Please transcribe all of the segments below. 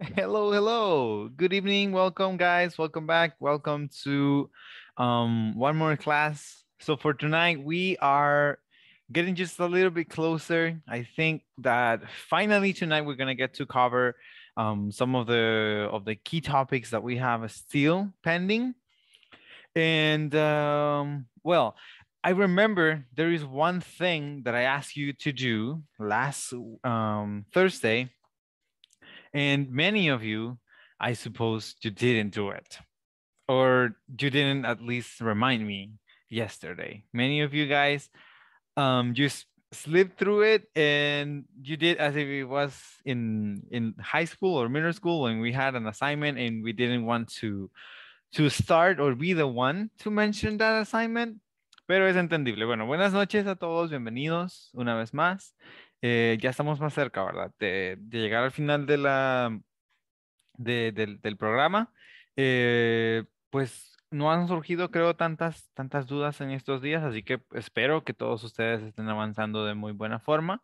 Hello, hello. Good evening. Welcome, guys. Welcome back. Welcome to um, one more class. So for tonight, we are getting just a little bit closer. I think that finally tonight we're gonna get to cover um, some of the of the key topics that we have still pending. And um, well, I remember there is one thing that I asked you to do last um, Thursday and many of you, I suppose, you didn't do it, or you didn't at least remind me yesterday. Many of you guys, um, you slipped through it and you did as if it was in in high school or middle school when we had an assignment and we didn't want to to start or be the one to mention that assignment pero es entendible bueno buenas noches a todos bienvenidos una vez más Eh, ya estamos más cerca, ¿verdad? De, de llegar al final de la, de, del, del programa. Eh, pues no han surgido, creo, tantas, tantas dudas en estos días, así que espero que todos ustedes estén avanzando de muy buena forma.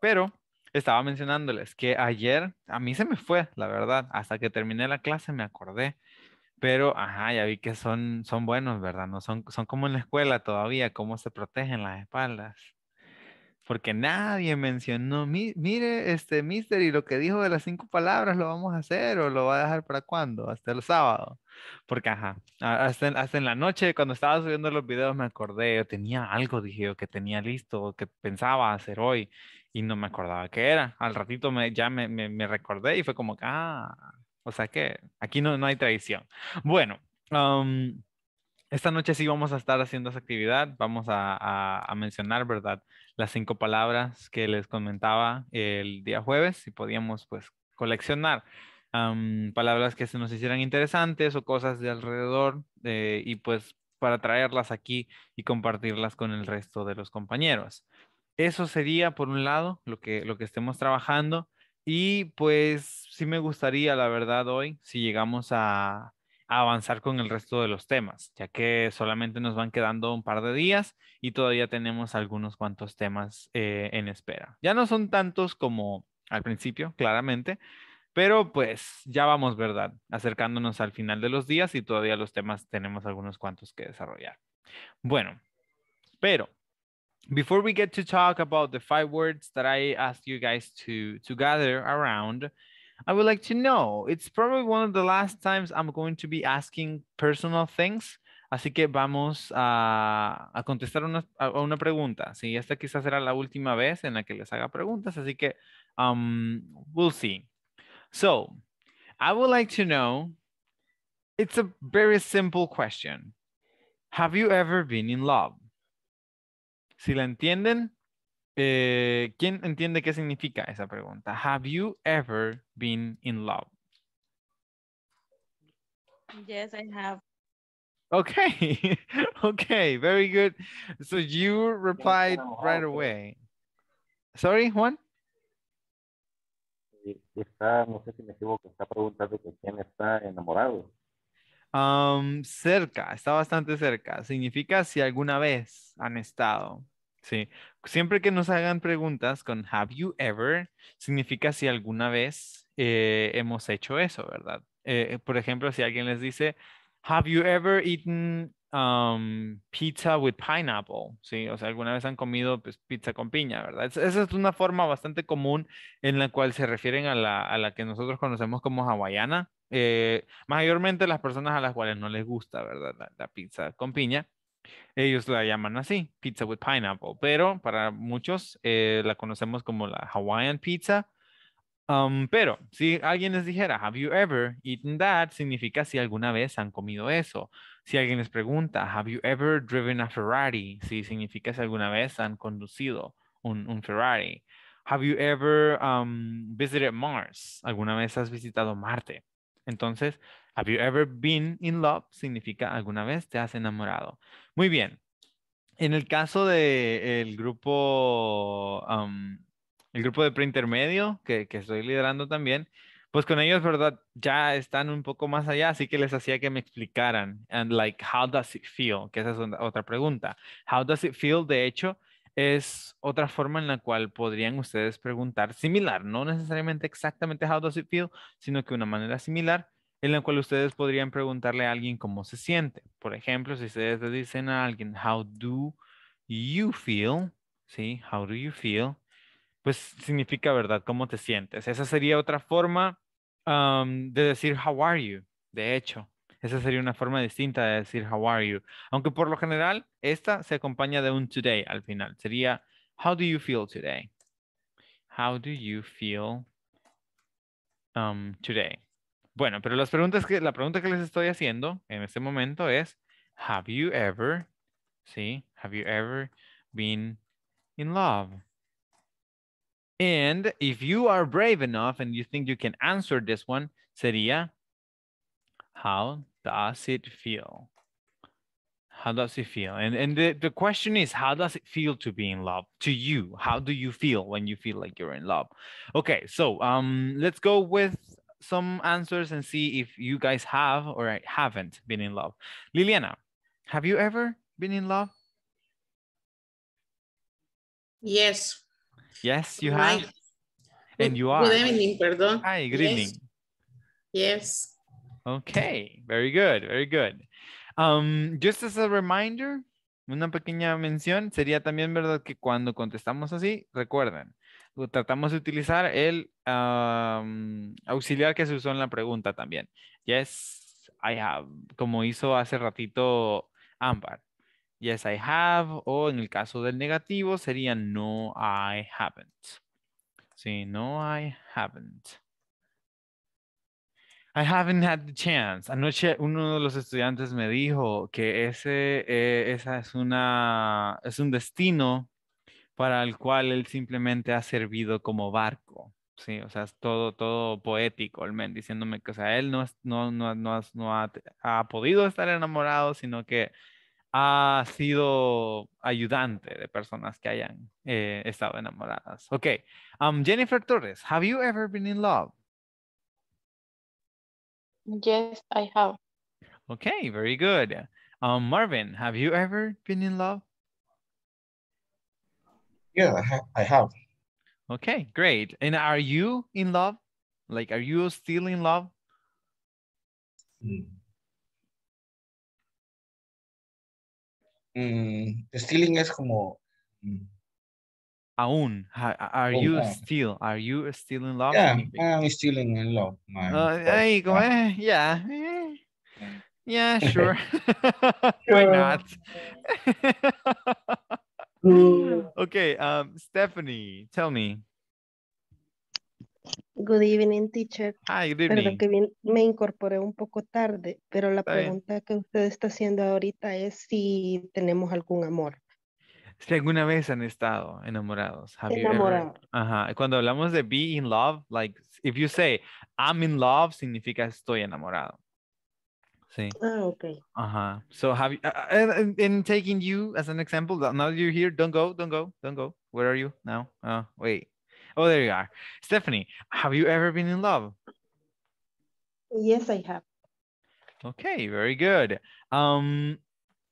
pero estaba mencionándoles que ayer a mí se me fue, la verdad, hasta que terminé la clase me acordé. Pero, ajá, ya vi que son, son buenos, ¿verdad? No son, son como en la escuela todavía, cómo se protegen las espaldas porque nadie mencionó, mire, este Mister y lo que dijo de las cinco palabras lo vamos a hacer o lo va a dejar para cuándo, hasta el sábado. Porque, ajá, hasta en, la noche cuando estaba subiendo los videos me acordé, yo tenía algo, dije que tenía listo, que pensaba hacer hoy y no me acordaba qué era. Al ratito ya me, recordé y fue como ah, o sea que aquí no, no hay tradición. Bueno. Esta noche sí vamos a estar haciendo esa actividad. Vamos a, mencionar, ¿verdad? Las cinco palabras que les comentaba el día jueves y podíamos pues coleccionar palabras que se nos hicieran interesantes o cosas de alrededor eh, y pues para traerlas aquí y compartirlas con el resto de los compañeros. Eso sería, por un lado, lo que, lo que estemos trabajando. Y pues sí me gustaría, la verdad, hoy, si llegamos a, avanzar con el resto de los temas, ya que solamente nos van quedando un par de días y todavía tenemos algunos cuantos temas eh, en espera. Ya no son tantos como al principio, claramente, pero pues ya vamos, ¿verdad? Acercándonos al final de los días y todavía los temas tenemos algunos cuantos que desarrollar. Bueno, pero before we get to talk about the five words that I asked you guys to, to gather around, I would like to know. It's probably one of the last times I'm going to be asking personal things. Así que vamos a, a contestar una, a una pregunta. Sí, esta quizás será la última vez en la que les haga preguntas. Así que um, we'll see. So, I would like to know, it's a very simple question. Have you ever been in love? Si la entienden, Eh, ¿Quién entiende qué significa esa pregunta? Have you ever been in love? Yes, I have. Okay, okay, very good. So you replied right away. Sorry, Juan. no sé si me equivoco, está preguntando que quién está enamorado. Um, cerca, está bastante cerca. Significa si alguna vez han estado. Sí, siempre que nos hagan preguntas con have you ever, significa si alguna vez eh, hemos hecho eso, ¿verdad? Eh, eh, por ejemplo, si alguien les dice, have you ever eaten um, pizza with pineapple? Sí, o sea, alguna vez han comido pues, pizza con piña, ¿verdad? Esa es una forma bastante común en la cual se refieren a la, que nosotros conocemos como hawaiana. mayormente las personas a las cuales no les gusta, ¿verdad? la pizza con piña. Ellos la llaman así, pizza with pineapple, pero para muchos eh, la conocemos como la Hawaiian pizza. Um, pero si alguien les dijera, have you ever eaten that? Significa si alguna vez han comido eso. Si alguien les pregunta, have you ever driven a Ferrari? Si significa si alguna vez han conducido un, un Ferrari. Have you ever um, visited Mars? ¿Alguna vez has visitado Marte? Entonces, have you ever been in love? Significa alguna vez te has enamorado. Muy bien. En el caso del grupo, el grupo de preintermedio que, que estoy liderando también, pues con ellos, ¿verdad? Ya están un poco más allá, así que les hacía que me explicaran. And like, how does it feel? Que esa es otra pregunta. How does it feel? De hecho, es otra forma en la cual podrían ustedes preguntar similar, no necesariamente exactamente how does it feel, sino que una manera similar en la cual ustedes podrían preguntarle a alguien cómo se siente. Por ejemplo, si ustedes le dicen a alguien, how do you feel? ¿Sí? How do you feel? Pues significa, ¿verdad? ¿Cómo te sientes? Esa sería otra forma de decir, how are you? De hecho, esa sería una forma distinta de decir, how are you? Aunque por lo general, esta se acompaña de un today al final. Sería, how do you feel today? How do you feel um, today? Bueno, pero las preguntas que, la pregunta que les estoy haciendo en este momento es, have you ever, sí, have you ever been in love? And if you are brave enough and you think you can answer this one, sería, how does it feel? How does it feel? And, and the, the question is, how does it feel to be in love? To you, how do you feel when you feel like you're in love? Okay, so um, let's go with some answers and see if you guys have or haven't been in love. Liliana, have you ever been in love? Yes. Yes, you have. And you are. Good evening, perdón. Hi, good yes. evening. Yes. Okay, very good, very good. Um, just as a reminder, una pequeña mención, sería también verdad que cuando contestamos así, recuerden, Pues, tratamos de utilizar el auxiliar que se usó en la pregunta también. Yes, I have, como hizo hace ratito Ámbar. Yes, I have, o en el caso del negativo sería no, I haven't. Sí, no, I haven't. I haven't had the chance. Anoche uno de los estudiantes me dijo que ese eh, esa es una es un destino para el cual él simplemente ha servido como barco. Sí, o sea, es todo, todo poético el men, diciéndome que, o sea, él no, es, no, no, no, ha, podido estar enamorado, sino que ha sido ayudante de personas que hayan eh, estado enamoradas. Ok, um, Jennifer Torres, have you ever been in love? Yes, I have. Okay, very good. Um, Marvin, have you ever been in love? Yeah, I, ha- I have. Okay, great. And are you in love? Like, are you still in love? Mm. Mm, stealing es como. Mm. Aún. Are you still? Are you still in love? Yeah, I'm still in love. Man. Uh, there you Eh? Yeah. Yeah, sure. sure. Why not? Mm. okay, um, Stephanie, tell me. Good evening, teacher. Hi, good Perdón que me incorporé un poco tarde, pero la pregunta que usted está haciendo ahorita es si tenemos algún amor. Si alguna vez han estado enamorados. Javier. Ajá. Cuando hablamos de be in love, like if you say I'm in love, significa estoy enamorado. Sí. Oh, okay. Uh-huh. So have you, uh, and, in taking you as an example, now you're here, don't go, don't go, don't go. Where are you now? Uh, wait. Oh, there you are. Stephanie, have you ever been in love? Yes, I have. Okay, very good. Um,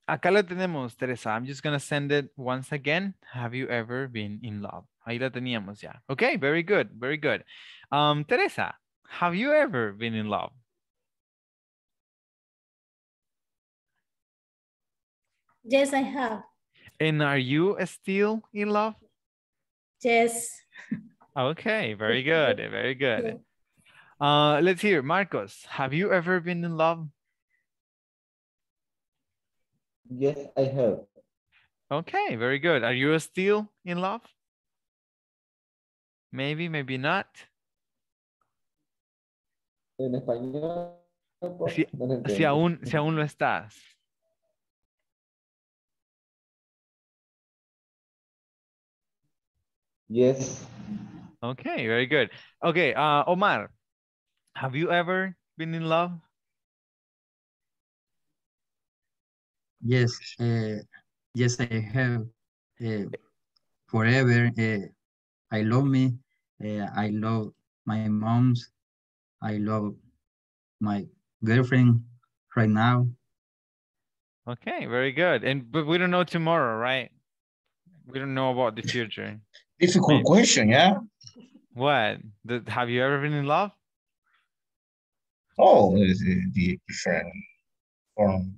acá lo tenemos, Teresa. I'm just going to send it once again. Have you ever been in love? Ahí la teníamos ya. Okay, very good, very good. Um, Teresa, have you ever been in love? Yes, I have. And are you still in love? Yes. Okay, very good, very good. Uh, let's hear, Marcos, have you ever been in love? Yes, I have. Okay, very good. Are you still in love? Maybe, maybe not. En español. Si, si, aún, si aún lo estás. Yes. Okay, very good. Okay, uh, Omar, have you ever been in love? Yes, uh, yes, I have. Uh, forever, uh, I love me. Uh, I love my mom's. I love my girlfriend right now. Okay, very good. And but we don't know tomorrow, right? We don't know about the future. Difficult Wait. question, yeah. What? The, have you ever been in love? Oh, the, the different form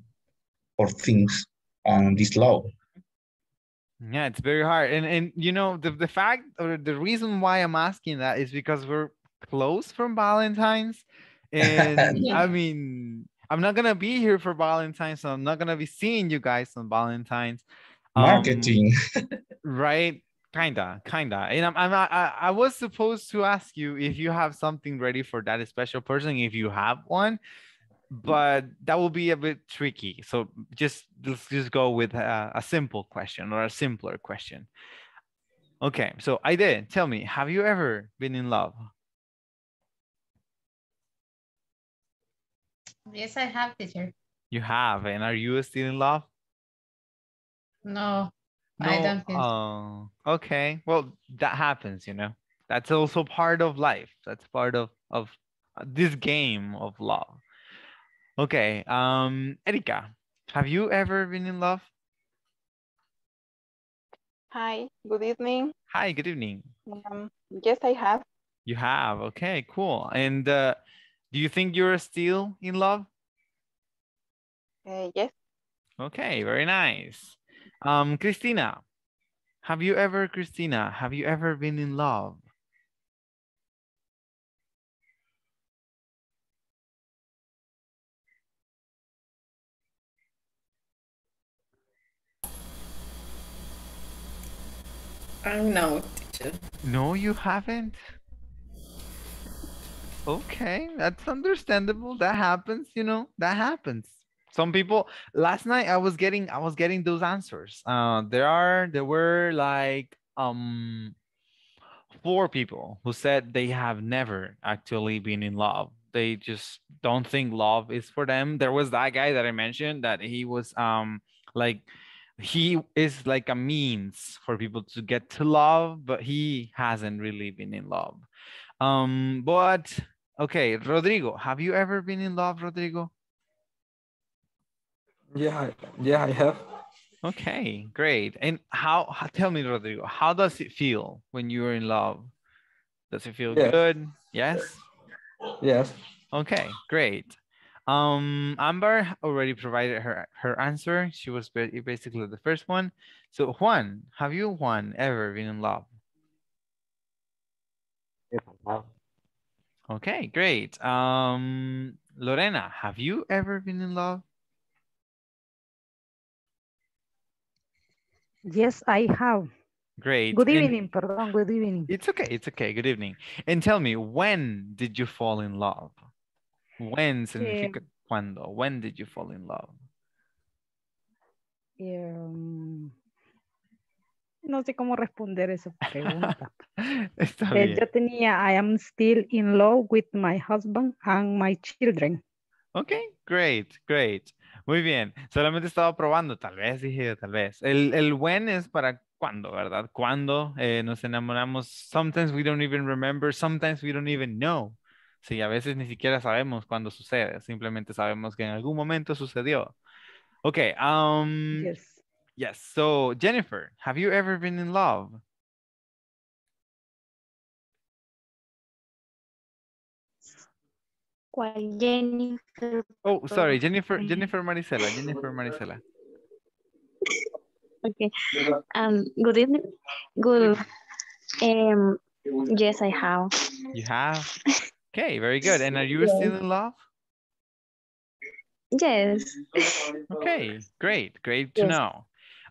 or things on this love. Yeah, it's very hard. And and you know, the, the fact or the reason why I'm asking that is because we're close from Valentine's. And yeah. I mean, I'm not gonna be here for Valentine's, so I'm not gonna be seeing you guys on Valentine's. Um, Marketing. right kinda kinda and i'm, I'm I, I was supposed to ask you if you have something ready for that special person if you have one but that will be a bit tricky so just let's just go with a, a simple question or a simpler question okay so i did tell me have you ever been in love yes i have teacher you have and are you still in love no no, I don't think oh, okay. Well, that happens, you know. That's also part of life. That's part of of uh, this game of love. Okay. Um, Erika, have you ever been in love? Hi, good evening. Hi, good evening. Um, yes, I have. You have, okay, cool. And uh, do you think you're still in love? Uh, yes. Okay, very nice. Um, Christina, have you ever, Christina, have you ever been in love? I am not teacher. No, you haven't. Okay, that's understandable. That happens, you know, that happens some people last night i was getting i was getting those answers uh, there are there were like um four people who said they have never actually been in love they just don't think love is for them there was that guy that i mentioned that he was um like he is like a means for people to get to love but he hasn't really been in love um but okay rodrigo have you ever been in love rodrigo yeah, yeah, I have. Okay, great. And how, how tell me, Rodrigo, how does it feel when you're in love? Does it feel yes. good? Yes? Yes. Okay, great. Um, Amber already provided her, her answer. She was basically the first one. So Juan, have you, Juan, ever been in love? Okay, great. Um, Lorena, have you ever been in love? Yes, I have. Great. Good evening, perdón, good evening. It's okay, it's okay, good evening. And tell me, when did you fall in love? When significa eh, cuando? When did you fall in love? Um, no sé cómo responder esa pregunta. Está eh, bien. Yo tenía, I am still in love with my husband and my children. Okay, great, great. Muy bien, solamente estaba probando, tal vez, dije, tal vez. El, el when es para cuando, ¿verdad? Cuando eh, nos enamoramos. Sometimes we don't even remember, sometimes we don't even know. Sí, a veces ni siquiera sabemos cuándo sucede, simplemente sabemos que en algún momento sucedió. Ok, um, yes. Yes, so Jennifer, have you ever been in love? Jennifer. Oh, sorry, Jennifer, Jennifer Marisela, Jennifer Marisela. Okay. Um, good evening. Good. Em, yes, I have. You have? Okay, very good. And are you still in love? Yes. Okay, great, great to know.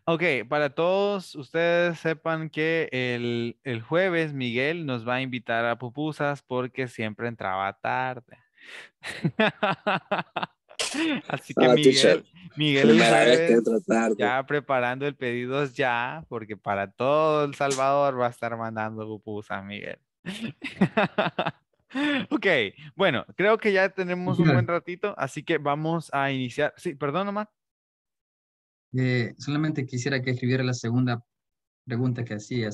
Ok, para todos ustedes sepan que el, el jueves Miguel nos va a invitar a pupusas porque siempre entraba tarde. Así que ah, Miguel, Miguel ya preparando el pedido ya, porque para todo El Salvador va a estar mandando a Miguel. ok, bueno, creo que ya tenemos un buen ratito, así que vamos a iniciar. Sí, perdón, Omar. Eh, solamente quisiera que escribiera la segunda pregunta que hacía.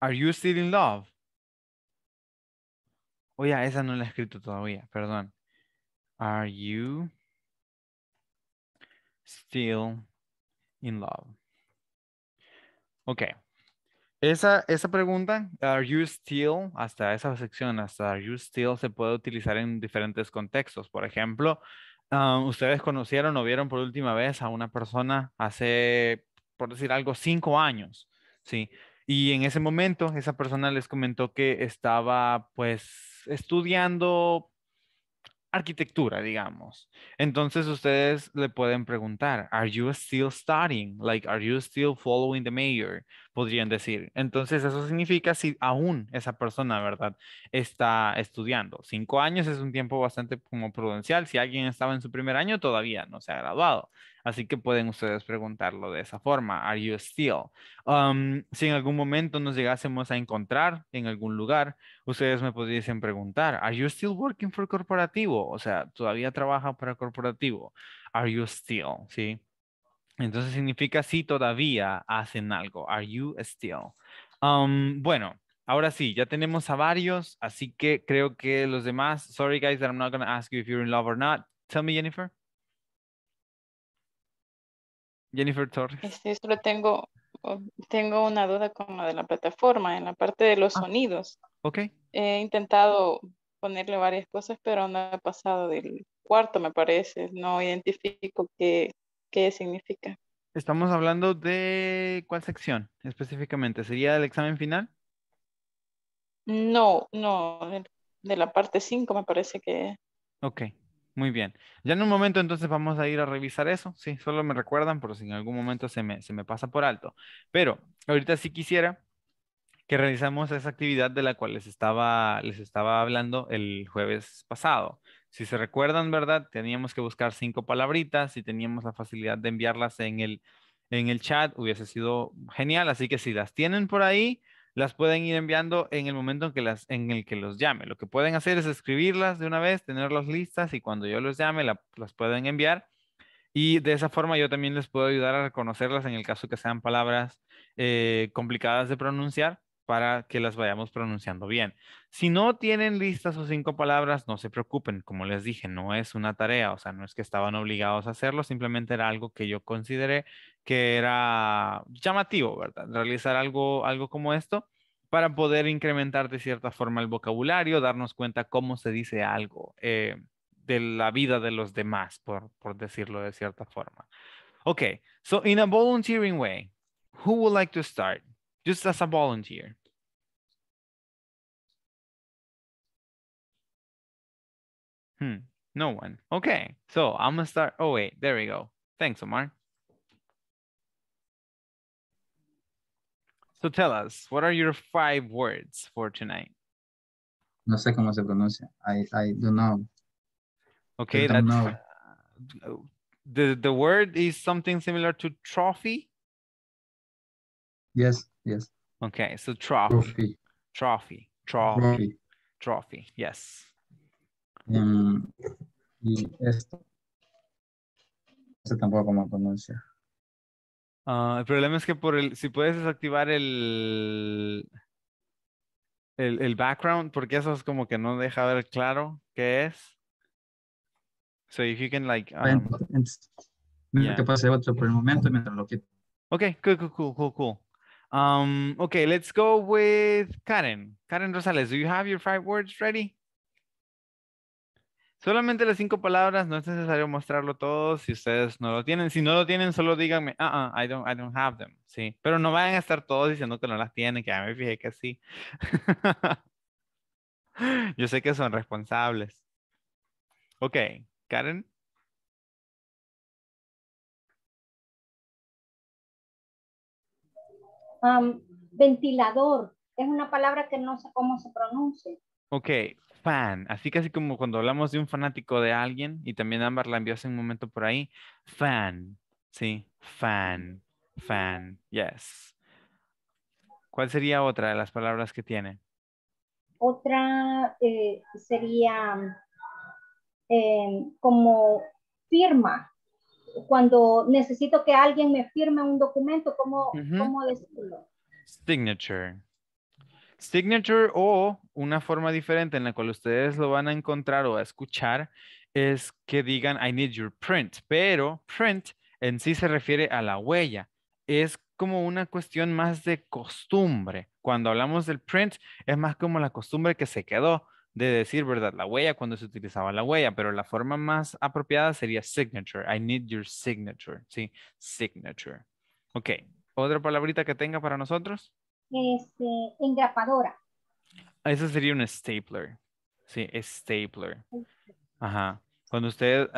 Are you still in love? Oye, oh, esa no la he escrito todavía, perdón. Are you still in love? Ok. Esa, esa pregunta, are you still, hasta esa sección, hasta are you still, se puede utilizar en diferentes contextos. Por ejemplo, ah, ustedes conocieron o vieron por última vez a una persona hace, por decir algo, cinco años, ¿sí? Y en ese momento, esa persona les comentó que estaba, pues, estudiando arquitectura, digamos. Entonces ustedes le pueden preguntar, are you still studying? Like, are you still following the major? podrían decir. Entonces, eso significa si aún esa persona, ¿verdad?, está estudiando. Cinco años es un tiempo bastante como prudencial. Si alguien estaba en su primer año, todavía no se ha graduado. Así que pueden ustedes preguntarlo de esa forma. ¿Are you still? Um, si en algún momento nos llegásemos a encontrar en algún lugar, ustedes me pudiesen preguntar, ¿Are you still working for corporativo? O sea, ¿todavía trabaja para corporativo? ¿Are you still? Sí. Entonces significa si todavía hacen algo. Are you still? Um, bueno, ahora sí, ya tenemos a varios, así que creo que los demás. Sorry guys that I'm not going to ask you if you're in love or not. Tell me, Jennifer. Jennifer Torres. Sí, solo tengo, oh, tengo una duda con la de la plataforma, en la parte de los ah. sonidos. Ok. He intentado ponerle varias cosas, pero no ha pasado del cuarto, me parece. No identifico que qué significa. Estamos hablando de cuál sección específicamente. ¿Sería el examen final? No, no, de la parte 5 me parece que. Ok, muy bien. Ya en un momento entonces vamos a ir a revisar eso. Sí, solo me recuerdan por si en algún momento se me, se me pasa por alto. Pero ahorita sí quisiera que realizamos esa actividad de la cual les estaba, les estaba hablando el jueves pasado. Si se recuerdan, ¿verdad? Teníamos que buscar cinco palabritas. y teníamos la facilidad de enviarlas en el, en el chat, hubiese sido genial. Así que si las tienen por ahí, las pueden ir enviando en el momento en, que las, en el que los llame. Lo que pueden hacer es escribirlas de una vez, tenerlas listas y cuando yo los llame las pueden enviar. Y de esa forma yo también les puedo ayudar a reconocerlas en el caso que sean palabras eh, complicadas de pronunciar para que las vayamos pronunciando bien. Si no tienen listas o cinco palabras, no se preocupen, como les dije, no es una tarea, o sea, no es que estaban obligados a hacerlo, simplemente era algo que yo consideré que era llamativo, ¿verdad? Realizar algo, algo como esto para poder incrementar de cierta forma el vocabulario, darnos cuenta cómo se dice algo eh, de la vida de los demás, por, por decirlo de cierta forma. Ok, so in a volunteering way, who would like to start? just as a volunteer. Hmm, no one. Okay, so I'm gonna start. Oh, wait, there we go. Thanks, Omar. So tell us, what are your five words for tonight? No sé cómo se pronuncia. I, I don't know. Okay, I that's, know. the, the word is something similar to trophy? Yes. Yes. Okay, so trophy. Trophy. Trophy. Trophy. Yes. Mm, y esto. Este tampoco me pronuncia. Ah, el problema es que por el, si puedes desactivar el, el, el, background, porque eso es como que no deja ver claro qué es. So if you can like... Ah, um, entonces, entonces, que pase otro por el momento mientras lo quito. Ok, cool, cool, cool, cool. Um, okay, let's go with Karen. Karen Rosales, do you have your five words ready? Solamente las cinco palabras, no es necesario mostrarlo todo si ustedes no lo tienen. Si no lo tienen, solo díganme, ah, uh I, don't, I don't have them. Sí, pero no vayan a estar todos diciendo que no las tienen, que ya me fijé que sí. Yo sé que son responsables. Ok, Karen. ventilador. Es una palabra que no sé cómo se pronuncia. Ok, fan. Así casi como cuando hablamos de un fanático de alguien, y también Ámbar la envió hace un momento por ahí, fan. Sí, fan, fan, yes. ¿Cuál sería otra de las palabras que tiene? Otra eh, sería em, como firma cuando necesito que alguien me firme un documento, ¿cómo, decirlo? Signature. Signature o una forma diferente en la cual ustedes lo van a encontrar o a escuchar es que digan I need your print, pero print en sí se refiere a la huella. Es como una cuestión más de costumbre. Cuando hablamos del print, es más como la costumbre que se quedó de decir, ¿verdad? La huella cuando se utilizaba la huella, pero la forma más apropiada sería signature. I need your signature, ¿sí? Signature. Ok. ¿Otra palabrita que tenga para nosotros? Este, engrapadora. Eso sería un stapler. Sí, stapler. Ajá. Cuando usted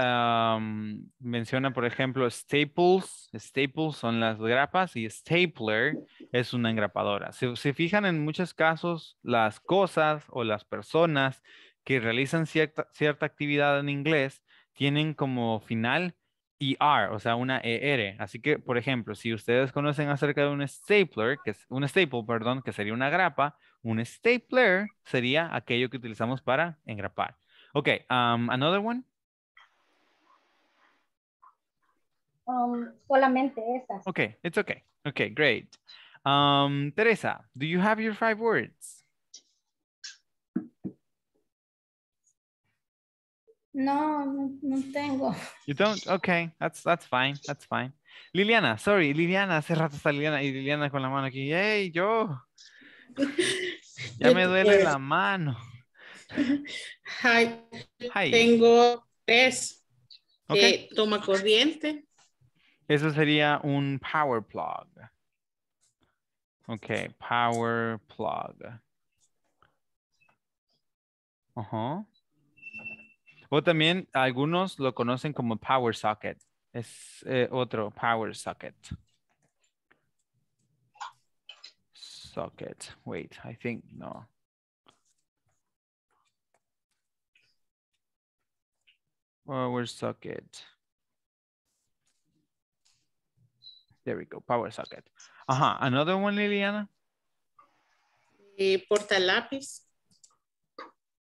menciona, por ejemplo, staples, staples son las grapas y stapler es una engrapadora. Se, se fijan en muchos casos las cosas o las personas que realizan cierta, cierta actividad en inglés tienen como final ER, o sea, una ER. Así que, por ejemplo, si ustedes conocen acerca de un stapler, que es un staple, perdón, que sería una grapa, un stapler sería aquello que utilizamos para engrapar. Ok, another one. Um, solamente esas. Okay, it's okay. Okay, great. Um, Teresa, do you have your five words? No, no tengo. You don't? Okay, that's, that's fine, that's fine. Liliana, sorry, Liliana, hace rato está Liliana y Liliana con la mano aquí. ¡Hey, yo! Ya me duele la mano. Hi. Tengo tres. Okay. Eh, toma corriente. Eso sería un power plug. Ok, power plug. Uh O también algunos lo conocen como power socket. Es eh, otro power socket. Socket. Wait, I think no. Power socket. There we go, power socket. Ajá, another one, Liliana. lápiz. Eh,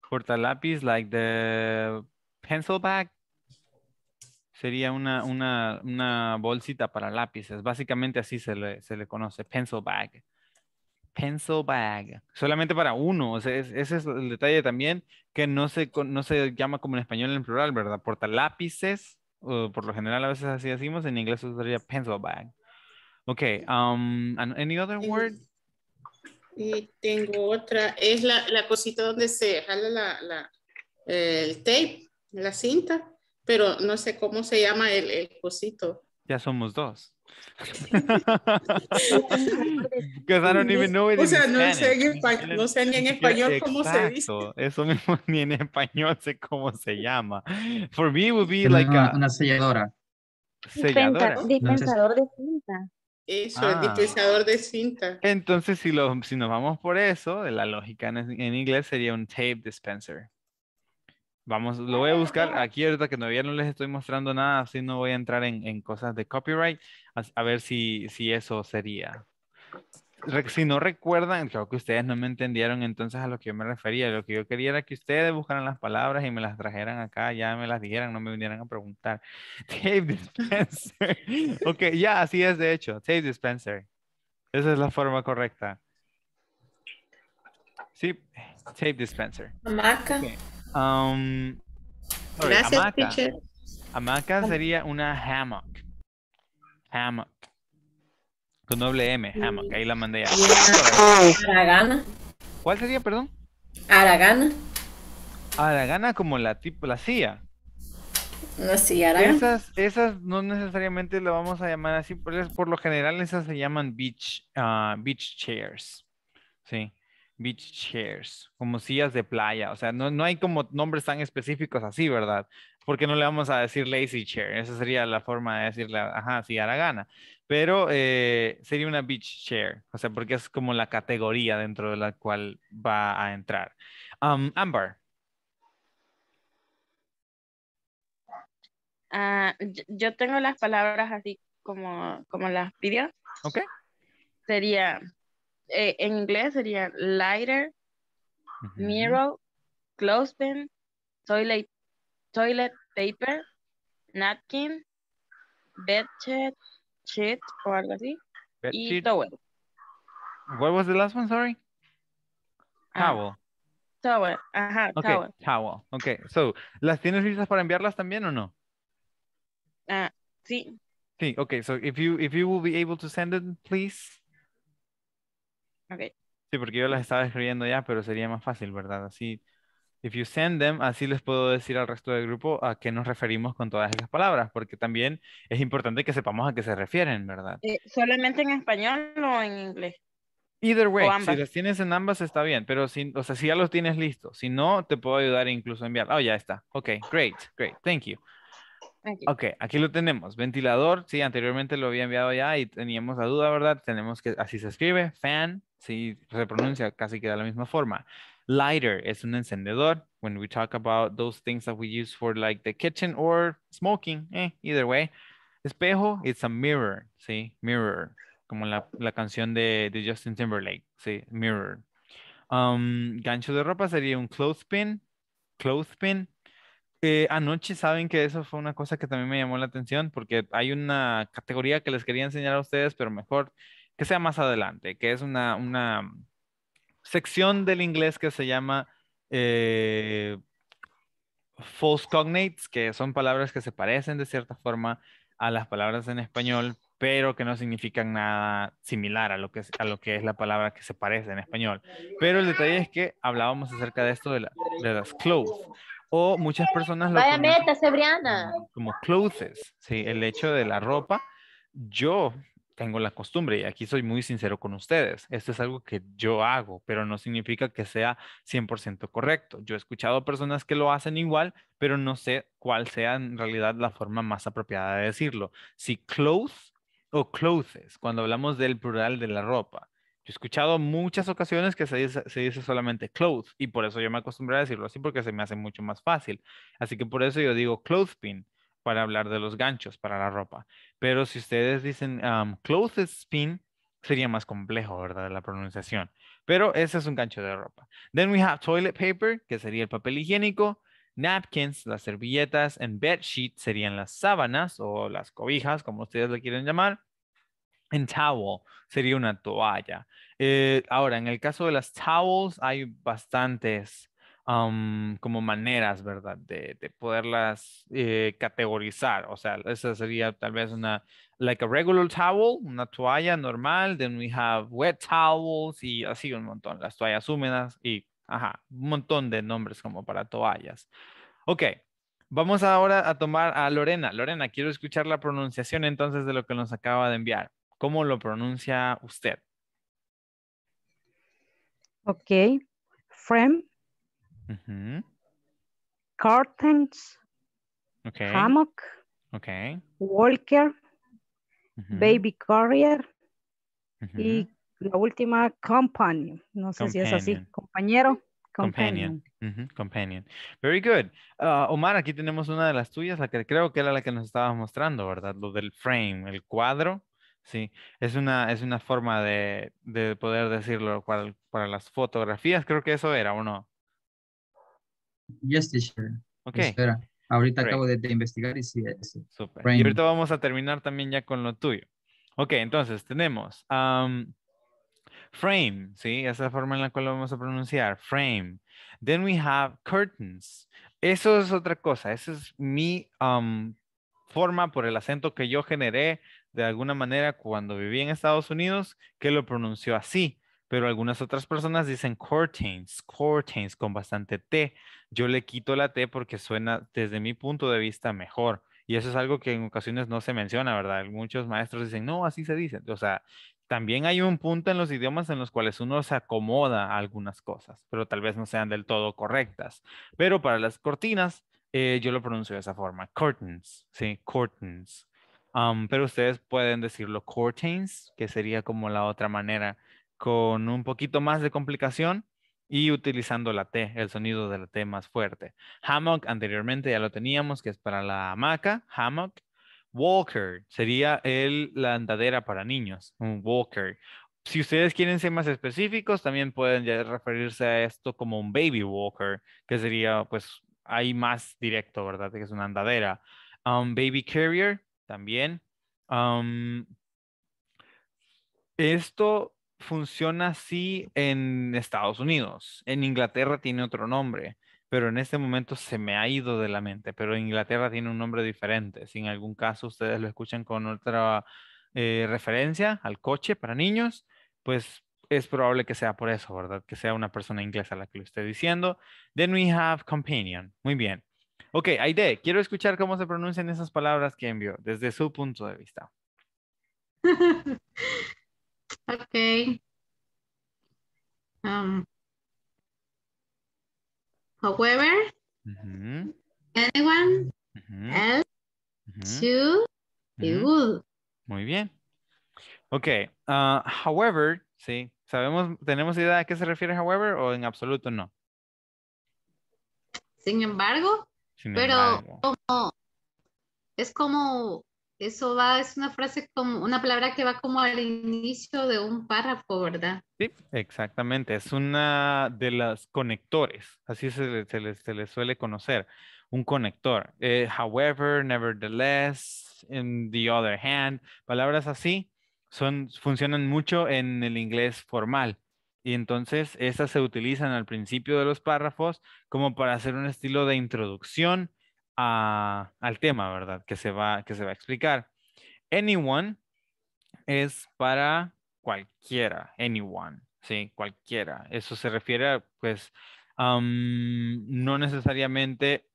Porta like the pencil bag. Sería una, una, bolsita para lápices. Básicamente así se le, conoce, pencil bag. Pencil bag. Solamente para uno. ese es el detalle también, que no se, no se llama como en español en plural, ¿verdad? Porta lápices. por lo general a veces así decimos, en inglés sería pencil bag. Okay, um, and any other word? Y tengo otra, es la, la, cosita donde se jala la, la, el tape, la cinta, pero no sé cómo se llama el, el cosito. Ya somos dos. o sea, no sé, no sé ni en español cómo se dice. Eso mismo, ni en español sé cómo se llama. For me it would be like una, Una selladora. Selladora. Dispensador de cinta. Eso, el dispensador ah. de cinta. Entonces, si, lo, si nos vamos por eso, la lógica en, inglés sería un tape dispenser. Vamos, lo voy a buscar ah. aquí ahorita que todavía no les estoy mostrando nada, así no voy a entrar en, cosas de copyright, a, ver si, si eso sería si no recuerdan, creo que ustedes no me entendieron entonces a lo que yo me refería. Lo que yo quería era que ustedes buscaran las palabras y me las trajeran acá, ya me las dijeran, no me vinieran a preguntar. tape dispenser ok, ya, así es de hecho. Tape dispenser Esa es la forma correcta. Sí, tape dispenser. Um, hamaca. sería una hammock. Hammock doble M, que ah, ahí la mandé ya. Aragana. ¿Cuál sería, perdón? Aragana. Aragana como la tipo, la silla Esas, esas no necesariamente lo vamos a llamar así, por, por lo general esas se llaman beach, ah, beach chairs. Sí beach chairs, como sillas de playa, o sea, no, no, hay como nombres tan específicos así, ¿verdad? porque no le vamos a decir lazy chair, esa sería la forma de decirle, ajá, si hará gana, pero eh, sería una beach chair, o sea, porque es como la categoría dentro de la cual va a entrar. Um, Amber. Ah, yo tengo las palabras así como, como las pidió. Ok. Sería, eh, en inglés sería lighter, mirror, mirror, clothespin, toilet toilet paper, napkin, bed sheet, sheet o algo así, y towel. What was the last one, sorry? Ah, towel. towel, ajá, towel. Towel, okay. So, ¿las tienes listas para enviarlas también o no? Ah, sí. Sí, ok. So, if you, if you will be able to send it, please. Ok. Sí, porque yo las estaba escribiendo ya, pero sería más fácil, ¿verdad? Así If you send them, así les puedo decir al resto del grupo a qué nos referimos con todas esas palabras, porque también es importante que sepamos a qué se refieren, ¿verdad? Eh, ¿Solamente en español o en inglés? Either way, si los tienes en ambas está bien, pero si, o sea, si ya los tienes listos. si no, te puedo ayudar incluso a enviar. Ah, ya está. Ok, great, great, thank you. Ok, aquí lo tenemos. Ventilador, sí, anteriormente lo había enviado ya y teníamos la duda, ¿verdad? Tenemos que, así se escribe, fan, sí, se pronuncia casi que de la misma forma. Lighter es un encendedor. When we talk about those things that we use for like the kitchen or smoking, eh, either way. Espejo, it's a mirror, ¿sí? Mirror, como la, canción de, Justin Timberlake, ¿sí? Mirror. Um, gancho de ropa sería un clothespin, clothespin. Eh, anoche saben que eso fue una cosa que también me llamó la atención porque hay una categoría que les quería enseñar a ustedes, pero mejor que sea más adelante, que es una, una sección del inglés que se llama eh, false cognates, que son palabras que se parecen de cierta forma a las palabras en español, pero que no significan nada similar a lo que es, a lo que es la palabra que se parece en español. Pero el detalle es que hablábamos acerca de esto de, la, las clothes. O muchas personas Vaya meta, Sebriana. Como, como clothes, sí, el hecho de la ropa. Yo tengo la costumbre, y aquí soy muy sincero con ustedes, esto es algo que yo hago, pero no significa que sea 100% correcto. Yo he escuchado personas que lo hacen igual, pero no sé cuál sea en realidad la forma más apropiada de decirlo. Si clothes o clothes, cuando hablamos del plural de la ropa. Yo he escuchado muchas ocasiones que se dice, se dice solamente clothes, y por eso yo me acostumbré a decirlo así, porque se me hace mucho más fácil. Así que por eso yo digo clothespin para hablar de los ganchos para la ropa. Pero si ustedes dicen clothespin, sería más complejo, ¿verdad? La pronunciación. Pero ese es un gancho de ropa. Then we have toilet paper, que sería el papel higiénico. Napkins, las servilletas. And bed sheet serían las sábanas o las cobijas, como ustedes lo quieren llamar. And towel sería una toalla. Eh, ahora, en el caso de las towels, hay bastantes como maneras, ¿verdad? De, poderlas eh, categorizar. O sea, esa sería tal vez una, like a regular towel, una toalla normal. Then we have wet towels y así un montón. Las toallas húmedas y, ajá, un montón de nombres como para toallas. Ok. Vamos ahora a tomar a Lorena. Lorena, quiero escuchar la pronunciación entonces de lo que nos acaba de enviar. ¿Cómo lo pronuncia usted? Ok. Frame Cartons Hammock. Walker. Baby carrier. Y la última, companion. No sé si es así. Compañero. Companion. Very good. Ah, Omar, aquí tenemos una de las tuyas, la que creo que era la que nos estabas mostrando, ¿verdad? Lo del frame, el cuadro. Sí, es una, es una forma de, poder decirlo para, las fotografías, creo que eso era, ¿o no? Yes, teacher. Ok. ahorita acabo de, investigar y sí Y ahorita vamos a terminar también ya con lo tuyo. Ok, entonces tenemos um, frame, ¿sí? Esa es la forma en la cual lo vamos a pronunciar, frame. Then we have curtains. Eso es otra cosa, esa es mi um, forma por el acento que yo generé de alguna manera cuando viví en Estados Unidos, que lo pronunció así pero algunas otras personas dicen curtains, curtains con bastante T. Yo le quito la T porque suena desde mi punto de vista mejor. Y eso es algo que en ocasiones no se menciona, ¿verdad? Muchos maestros dicen, no, así se dice. O sea, también hay un punto en los idiomas en los cuales uno se acomoda algunas cosas, pero tal vez no sean del todo correctas. Pero para las cortinas, eh, yo lo pronuncio de esa forma, curtains, ¿sí? Curtains. pero ustedes pueden decirlo curtains, que sería como la otra manera con un poquito más de complicación y utilizando la T, el sonido de la T más fuerte. Hammock anteriormente ya lo teníamos, que es para la hamaca, hammock. Walker sería el, la andadera para niños, un walker. Si ustedes quieren ser más específicos, también pueden referirse a esto como un baby walker, que sería pues ahí más directo, ¿verdad? Que es una andadera. Um, baby carrier también. Um, esto funciona así en Estados Unidos. En Inglaterra tiene otro nombre, pero en este momento se me ha ido de la mente. Pero Inglaterra tiene un nombre diferente. Si en algún caso ustedes lo escuchan con otra eh, referencia al coche para niños, pues es probable que sea por eso, ¿verdad? Que sea una persona inglesa la que lo esté diciendo. Then we have companion. Muy bien. Ok, Aide, quiero escuchar cómo se pronuncian esas palabras que envió desde su punto de vista. Ok, Um, however, anyone else Muy bien. Ok, uh, however, sí, sabemos, tenemos idea a qué se refiere however o en absoluto no. Sin embargo, pero es como eso va, es una frase como, una palabra que va como al inicio de un párrafo, ¿verdad? Sí, exactamente. Es una de las conectores, así se le, suele conocer, un conector. Eh, however, nevertheless, in the other hand, palabras así son, funcionan mucho en el inglés formal. Y entonces esas se utilizan al principio de los párrafos como para hacer un estilo de introducción al tema, ¿verdad? Que se, va, que se va a explicar. Anyone es para cualquiera, anyone, ¿sí? Cualquiera. Eso se refiere pues, no necesariamente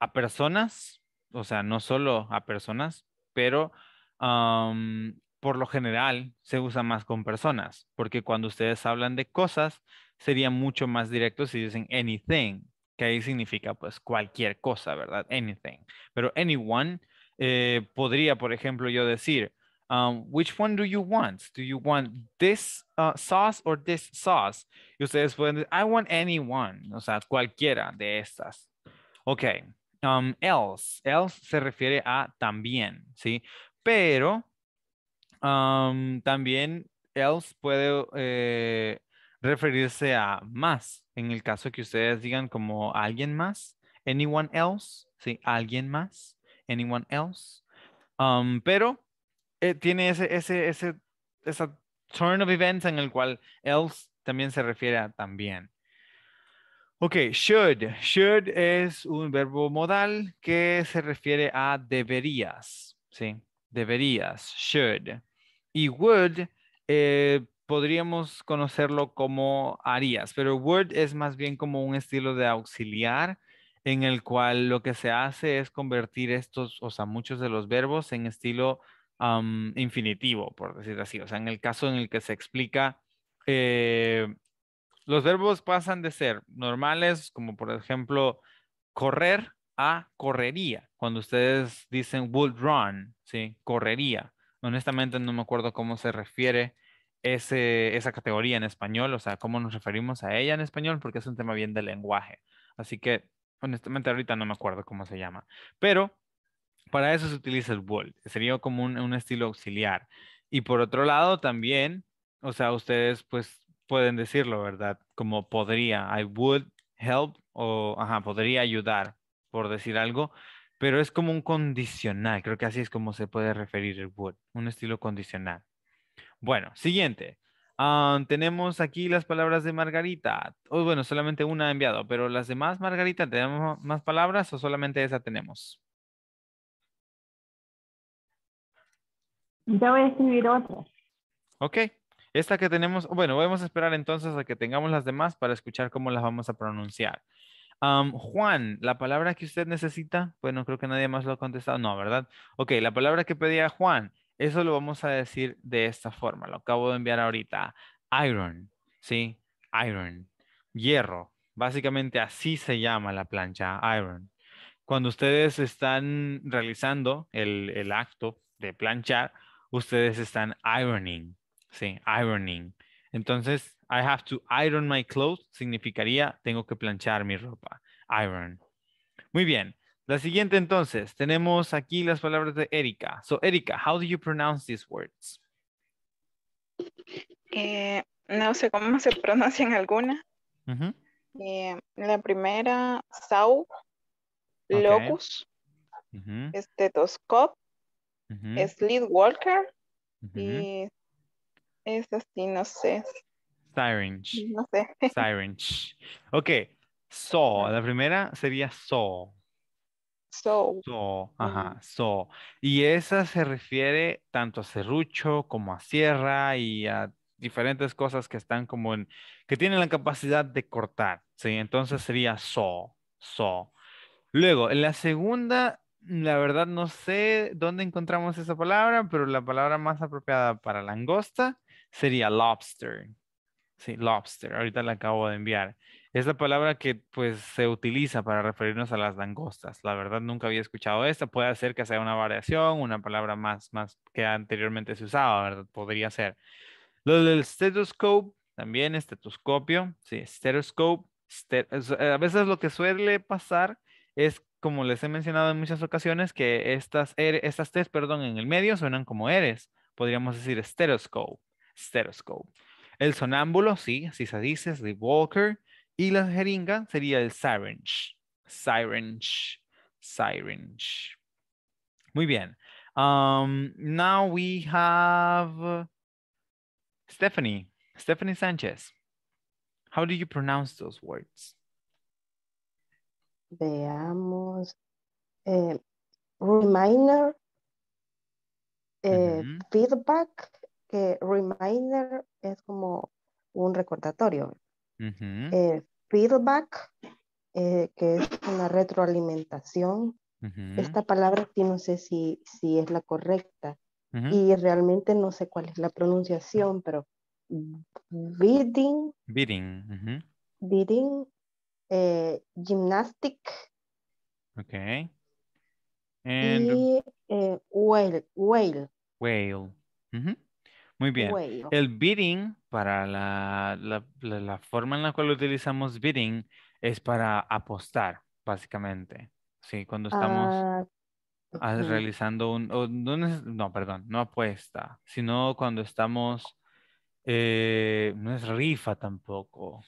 a personas, o sea, no solo a personas, pero por lo general se usa más con personas, porque cuando ustedes hablan de cosas, sería mucho más directo si dicen anything, que ahí significa pues cualquier cosa, ¿verdad? Anything. Pero anyone eh, podría, por ejemplo, yo decir, um, which one do you want? Do you want this uh, sauce or this sauce? Y ustedes pueden decir, I want anyone, o sea, cualquiera de estas. Ok. Um, else. Else se refiere a también, ¿sí? Pero um, también else puede eh, referirse a más. En el caso que ustedes digan como alguien más, anyone else, ¿sí? Alguien más, anyone else. Um, pero eh, tiene ese, ese, ese, esa turn of events en el cual else también se refiere a también. Ok, should. Should es un verbo modal que se refiere a deberías, ¿sí? Deberías, should. Y would eh, podríamos conocerlo como Arias, pero Word es más bien como un estilo de auxiliar en el cual lo que se hace es convertir estos, o sea, muchos de los verbos en estilo infinitivo, por decir así. O sea, en el caso en el que se explica, eh, los verbos pasan de ser normales, como por ejemplo, correr a correría. Cuando ustedes dicen would run, ¿sí? Correría. Honestamente no me acuerdo cómo se refiere ese, esa categoría en español, o sea, cómo nos referimos a ella en español, porque es un tema bien de lenguaje. Así que, honestamente, ahorita no me acuerdo cómo se llama. Pero para eso se utiliza el bold, sería como un, estilo auxiliar. Y por otro lado, también, o sea, ustedes pues pueden decirlo, ¿verdad? Como podría, I would help o, ajá, podría ayudar, por decir algo, pero es como un condicional, creo que así es como se puede referir el would, un estilo condicional. Bueno, siguiente. Ah, tenemos aquí las palabras de Margarita. Oh, bueno, solamente una ha enviado, pero las demás, Margarita, ¿tenemos más palabras o solamente esa tenemos? Ya voy a escribir otra. Ok. Esta que tenemos, bueno, vamos a esperar entonces a que tengamos las demás para escuchar cómo las vamos a pronunciar. Juan, la palabra que usted necesita, bueno, creo que nadie más lo ha contestado, no, ¿verdad? Ok, la palabra que pedía Juan, eso lo vamos a decir de esta forma. Lo acabo de enviar ahorita. Iron, ¿sí? Iron. Hierro. Básicamente así se llama la plancha, iron. Cuando ustedes están realizando el, acto de planchar, ustedes están ironing, ¿sí? Ironing. Entonces, I have to iron my clothes significaría tengo que planchar mi ropa. Iron. Muy bien. La siguiente entonces, tenemos aquí las palabras de Erika. So Erika, how do you pronounce these words? Eh, no sé cómo se pronuncian algunas. Eh, la primera, sau, locus, uh slidwalker, walker y es así, no sé. Syringe. No sé. Syringe. Ok, so, la primera sería saw. So. So, ajá, mm. so. Y esa se refiere tanto a serrucho como a sierra y a diferentes cosas que están como en, que tienen la capacidad de cortar, ¿sí? Entonces sería so, so. Luego, en la segunda, la verdad no sé dónde encontramos esa palabra, pero la palabra más apropiada para langosta sería lobster. Sí, lobster, ahorita la acabo de enviar. Es la palabra que pues se utiliza para referirnos a las langostas. La verdad nunca había escuchado esta. Puede ser que sea una variación, una palabra más, más que anteriormente se usaba, ¿verdad? Podría ser. Lo del stethoscope, también estetoscopio, sí, stethoscope. Eh, a veces lo que suele pasar es, como les he mencionado en muchas ocasiones, que estas, er, estas perdón, en el medio suenan como eres. Podríamos decir stethoscope, stethoscope. El sonámbulo, sí, así se dice, Walker. Y la jeringa sería el syringe. Syringe. Syringe. Muy bien. Um, now we have Stephanie. Stephanie Sanchez. How do you pronounce those words? Veamos. Eh, reminder. Eh, feedback. que reminder es como un recordatorio. Eh, feedback, eh, que es una retroalimentación. Esta palabra sí no sé si, si es la correcta y realmente no sé cuál es la pronunciación, pero bidding, bidding, Beating. Eh, gymnastic. Ok. Y whale, whale. Muy bien. El bidding para la, la, forma en la cual utilizamos bidding es para apostar, básicamente. Sí, cuando estamos ah, realizando un, no, perdón, no apuesta, sino cuando estamos, eh, no es rifa tampoco.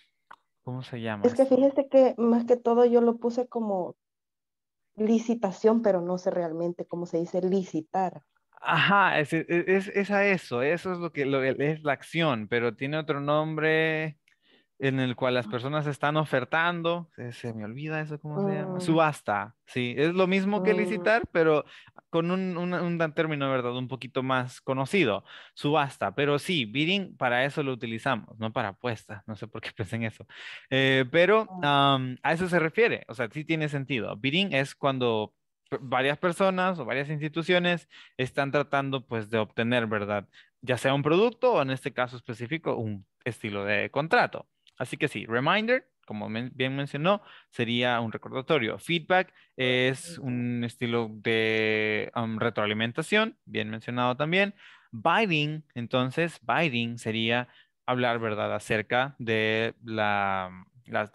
¿Cómo se llama? Es que fíjese que más que todo yo lo puse como licitación, pero no sé realmente cómo se dice licitar. Ajá, e, e, es, a eso, eso es lo que es la acción, pero tiene otro nombre en el cual las ah. personas están ofertando, se, me olvida eso, ¿cómo se llama? Oh. Subasta, sí, es lo mismo que oh. licitar, pero con un, un, término, ¿verdad? Un poquito más conocido, subasta, pero sí, bidding, para eso lo utilizamos, no para apuestas, no sé por qué piensen eso, eh, pero ah. a eso se refiere, o sea, sí tiene sentido, bidding es cuando varias personas o varias instituciones están tratando pues de obtener, ¿verdad? Ya sea un producto o en este caso específico un estilo de contrato. Así que sí, reminder, como bien mencionó, sería un recordatorio. Feedback es un estilo de um, retroalimentación, bien mencionado también. biding entonces, biding sería hablar, ¿verdad?, acerca de las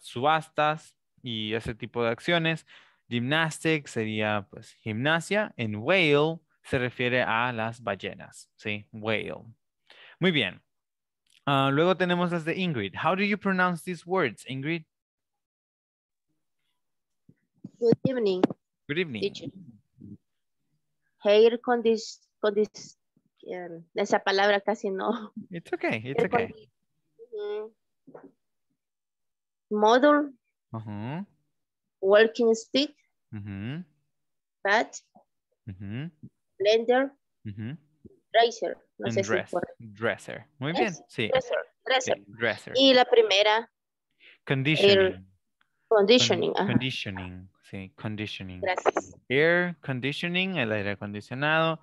subastas y ese tipo de acciones. Gymnastics sería pues gimnasia. En whale se refiere a las ballenas, ¿sí? Whale. Muy bien. Ah, luego tenemos las de Ingrid. How do you pronounce these words, Ingrid? Good evening. Good evening. Hair em, esa palabra casi no. It's okay, it's okay. Model walking stick, Pat, blender, dresser. dresser. Muy bien, sí. Dresser, dresser. Y la primera. Conditioning. conditioning. conditioning, sí, conditioning. Gracias. Air conditioning, el aire acondicionado.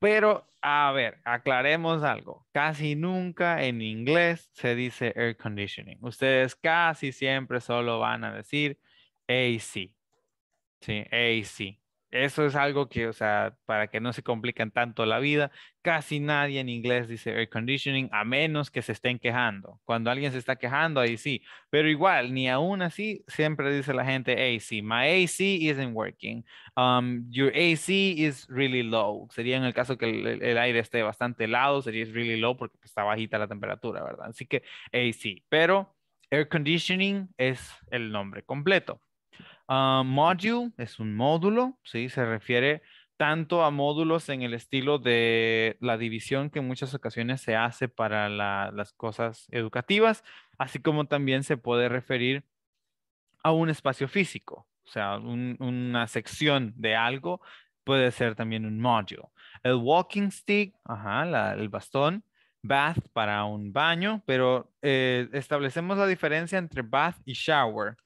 Pero, a ver, aclaremos algo. Casi nunca en inglés se dice air conditioning. Ustedes casi siempre solo van a decir AC. Sí, AC. Eso es algo que, o sea, para que no se compliquen tanto la vida, casi nadie en inglés dice air conditioning, a menos que se estén quejando. Cuando alguien se está quejando, ahí sí. Pero igual, ni aún así, siempre dice la gente AC. My AC isn't working. Um, your AC is really low. Sería en el caso que el, el aire esté bastante helado, sería really low porque pues, está bajita la temperatura, ¿verdad? Así que AC. Pero air conditioning es el nombre completo. Ah, module es un módulo, ¿sí? Se refiere tanto a módulos en el estilo de la división que en muchas ocasiones se hace para las cosas educativas, así como también se puede referir a un espacio físico, o sea, una sección de algo puede ser también un module. El walking stick, el bastón, bath para un baño, pero eh, establecemos la diferencia entre bath y shower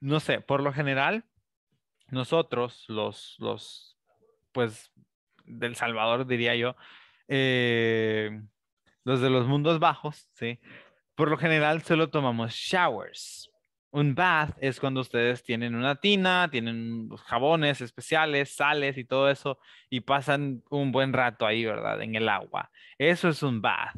no sé, por lo general, nosotros, los, los, pues, del Salvador, diría yo, eh, los de los mundos bajos, ¿sí? Por lo general solo tomamos showers. Un bath es cuando ustedes tienen una tina, tienen jabones especiales, sales y todo eso, y pasan un buen rato ahí, ¿verdad? En el agua. Eso es un bath.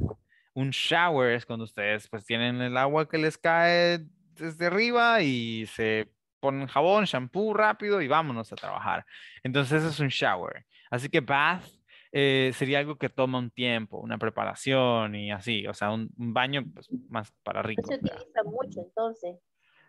Un shower es cuando ustedes pues tienen el agua que les cae desde arriba y se ponen jabón, shampoo rápido y vámonos a trabajar. Entonces es un shower. Así que bath eh, sería algo que toma un tiempo, una preparación y así, o sea, un, baño pues, más para rico. Se utiliza mucho entonces.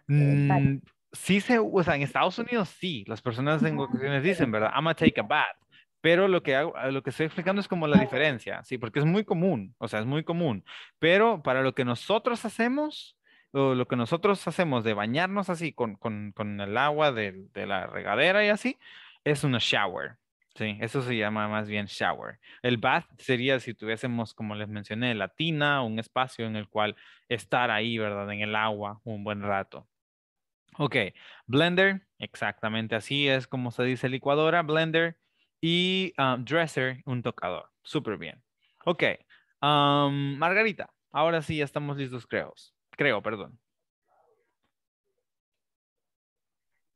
Mm, sí se, o sea, en Estados Unidos sí, las personas en ocasiones dicen, ¿verdad? I'm gonna take a bath. Pero lo que, lo que estoy explicando es como la diferencia, sí, porque es muy común, o sea, es muy común. Pero para lo que nosotros hacemos, lo, que nosotros hacemos de bañarnos así con, el agua de, la regadera y así, es una shower. Sí, eso se llama más bien shower. El bath sería si tuviésemos, como les mencioné, la tina, un espacio en el cual estar ahí, ¿verdad? En el agua un buen rato. Ok, blender, exactamente así es como se dice licuadora, blender y ah, dresser, un tocador. Súper bien. Ok, Margarita, ahora sí ya estamos listos, creo creo, perdón.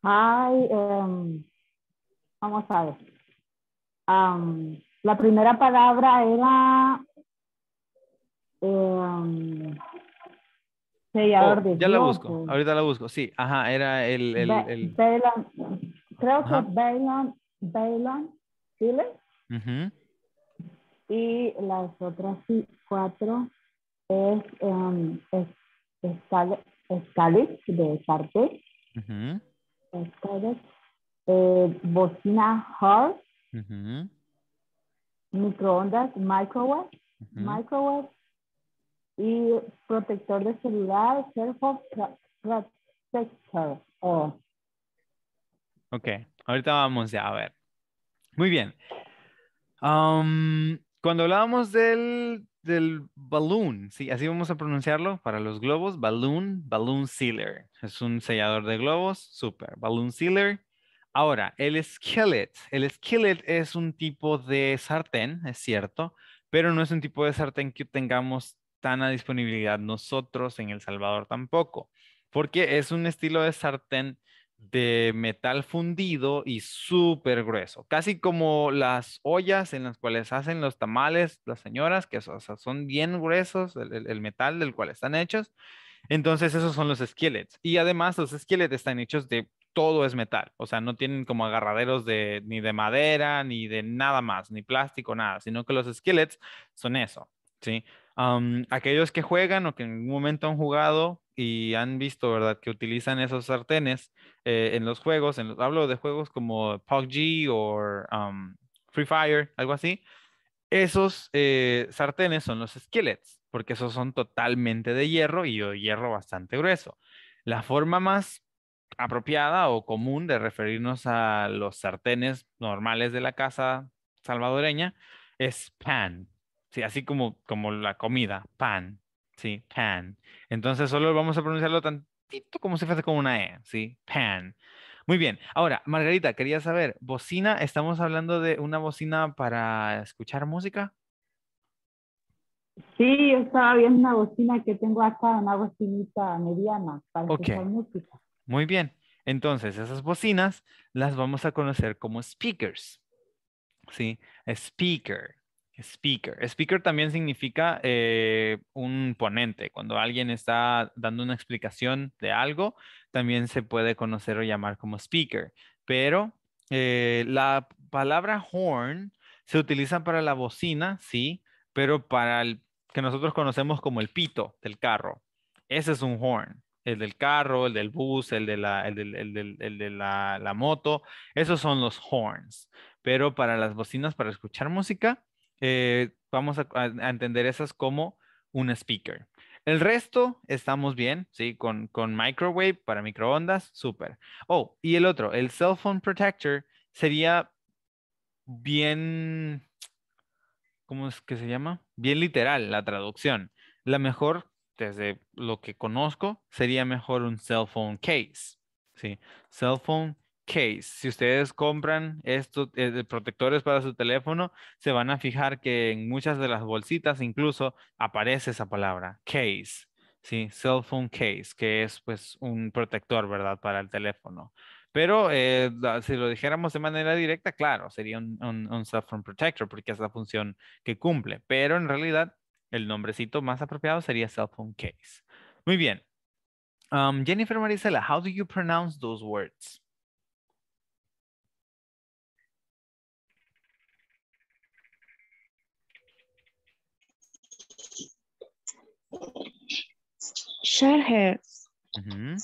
Ay, em, vamos a ver. la primera palabra era em, sellador oh, de Ya la busco, ahorita la busco. Sí, ajá, era el... el, el... creo que Bailan, Bailan, Chile. Y las otras cuatro es, em, es escalas de Sartre, escalas eh, bocina hard, microondas, microwave, microwave y protector de celular, cell protector. Oh. Ok, ahorita vamos ya a ver. Muy bien. Um, cuando hablábamos del del balloon, sí, así vamos a pronunciarlo para los globos, balloon, balloon sealer. Es un sellador de globos, super, balloon sealer. Ahora, el skillet. El skillet es un tipo de sartén, es cierto, pero no es un tipo de sartén que tengamos tan a disponibilidad nosotros en El Salvador tampoco, porque es un estilo de sartén de metal fundido y súper grueso, casi como las ollas en las cuales hacen los tamales las señoras, que son, bien gruesos, el, metal del cual están hechos. Entonces esos son los skillets. Y además los skillets están hechos de todo es metal, o sea, no tienen como agarraderos de, ni de madera, ni de nada más, ni plástico, nada, sino que los skillets son eso, ¿sí? aquellos que juegan o que en algún momento han jugado y han visto, ¿verdad?, que utilizan esos sartenes eh, en los juegos, en los, hablo de juegos como PUBG o Free Fire, algo así. Esos eh, sartenes son los skillets, porque esos son totalmente de hierro y de hierro bastante grueso. La forma más apropiada o común de referirnos a los sartenes normales de la casa salvadoreña es pan, ¿sí? Así como, como la comida, pan, ¿sí? Pan. Entonces solo vamos a pronunciarlo tantito como si fuese como una E, ¿sí? Pan. Muy bien. Ahora, Margarita, quería saber, bocina, ¿estamos hablando de una bocina para escuchar música? Sí, yo estaba viendo una bocina que tengo acá, una bocinita mediana para escuchar música. Muy bien. Entonces, esas bocinas las vamos a conocer como speakers. ¿Sí? speaker. Speaker. Speaker también significa eh, un ponente. Cuando alguien está dando una explicación de algo, también se puede conocer o llamar como speaker. Pero eh, la palabra horn se utiliza para la bocina, sí, pero para el que nosotros conocemos como el pito del carro. Ese es un horn. El del carro, el del bus, el de la, el la moto. Esos son los horns. Pero para las bocinas, para escuchar música, eh, vamos a, entender esas como un speaker. El resto estamos bien, ¿sí? Con, con microwave para microondas, súper. Oh, y el otro, el cell phone protector sería bien, ¿cómo es que se llama? Bien literal la traducción. La mejor, desde lo que conozco, sería mejor un cell phone case, ¿sí? Cell phone case, si ustedes compran estos eh, protectores para su teléfono, se van a fijar que en muchas de las bolsitas incluso aparece esa palabra, case, ¿sí? Cell phone case, que es pues un protector, ¿verdad? Para el teléfono. Pero eh, si lo dijéramos de manera directa, claro, sería un, cell phone protector porque es la función que cumple. Pero en realidad, el nombrecito más apropiado sería cell phone case. Muy bien. Um, Jennifer Marisela, how do you pronounce those words? Charger. Uh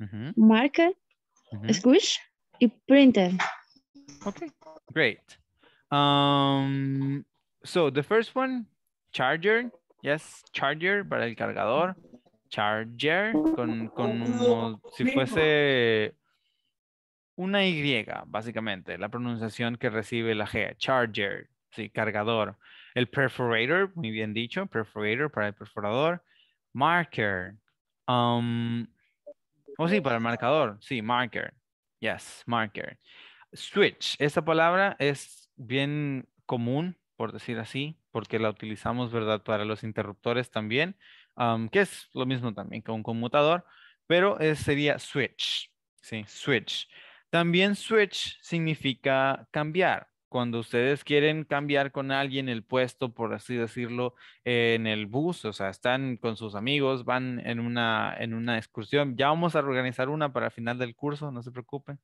mm. Marker. Squish. Y printer. Okay, great. Um, so the first one, charger. Yes, charger para el cargador. Charger con, como si fuese una Y, básicamente, la pronunciación que recibe la G. Charger, sí, cargador. El perforator, muy bien dicho, perforator para el perforador. Marker. Um, o oh, sí, para el marcador. Sí, marker. Yes, marker. Switch. Esta palabra es bien común, por decir así, porque la utilizamos, ¿verdad? Para los interruptores también, um, que es lo mismo también que un conmutador, pero ese sería switch. Sí, switch. También switch significa cambiar cuando ustedes quieren cambiar con alguien el puesto, por así decirlo, en el bus, o sea, están con sus amigos, van en una, en una excursión, ya vamos a organizar una para final del curso, no se preocupen,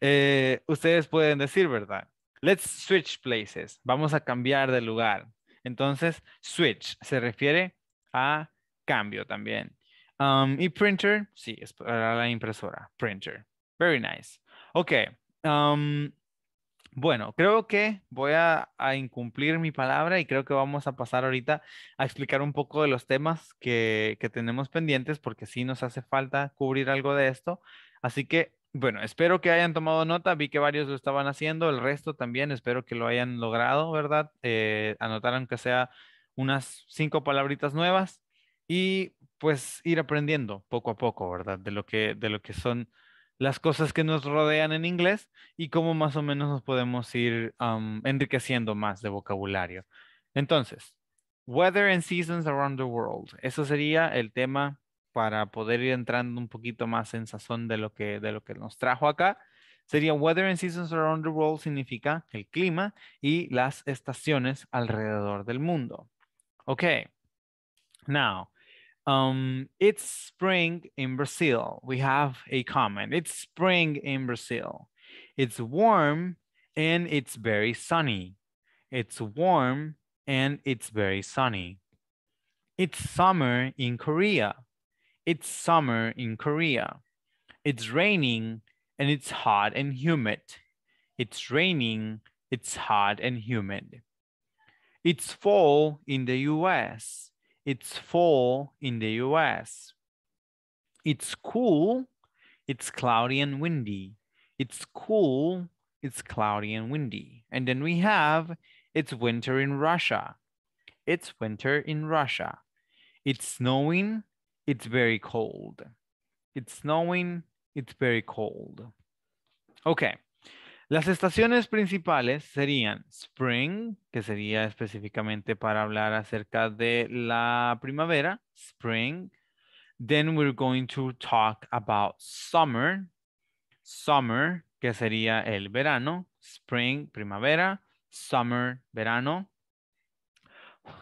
eh, ustedes pueden decir, ¿verdad? Let's switch places, vamos a cambiar de lugar. Entonces, switch se refiere a cambio también. Um, y printer, sí, es para la impresora, printer. Very nice. Ok. Um, bueno, creo que voy a, incumplir mi palabra y creo que vamos a pasar ahorita a explicar un poco de los temas que, tenemos pendientes porque sí nos hace falta cubrir algo de esto. Así que, bueno, espero que hayan tomado nota. Vi que varios lo estaban haciendo, el resto también. Espero que lo hayan logrado, ¿verdad? Eh, anotaron que sea unas cinco palabritas nuevas y pues ir aprendiendo poco a poco, ¿verdad? De lo que, de lo que son las cosas que nos rodean en inglés y cómo más o menos nos podemos ir enriqueciendo más de vocabulario. Entonces, Weather and Seasons Around the World. Eso sería el tema para poder ir entrando un poquito más en sazón de lo que, de lo que nos trajo acá. Sería Weather and Seasons Around the World significa el clima y las estaciones alrededor del mundo. Ok. Now, Um, it's spring in Brazil. We have a comment. It's spring in Brazil. It's warm and it's very sunny. It's warm and it's very sunny. It's summer in Korea. It's summer in Korea. It's raining and it's hot and humid. It's raining, it's hot and humid. It's fall in the US. It's fall in the US. It's cool. It's cloudy and windy. It's cool. It's cloudy and windy. And then we have it's winter in Russia. It's winter in Russia. It's snowing. It's very cold. It's snowing. It's very cold. Okay. Las estaciones principales serían spring, que sería específicamente para hablar acerca de la primavera, spring. Then we're going to talk about summer, summer, que sería el verano, spring, primavera, summer, verano.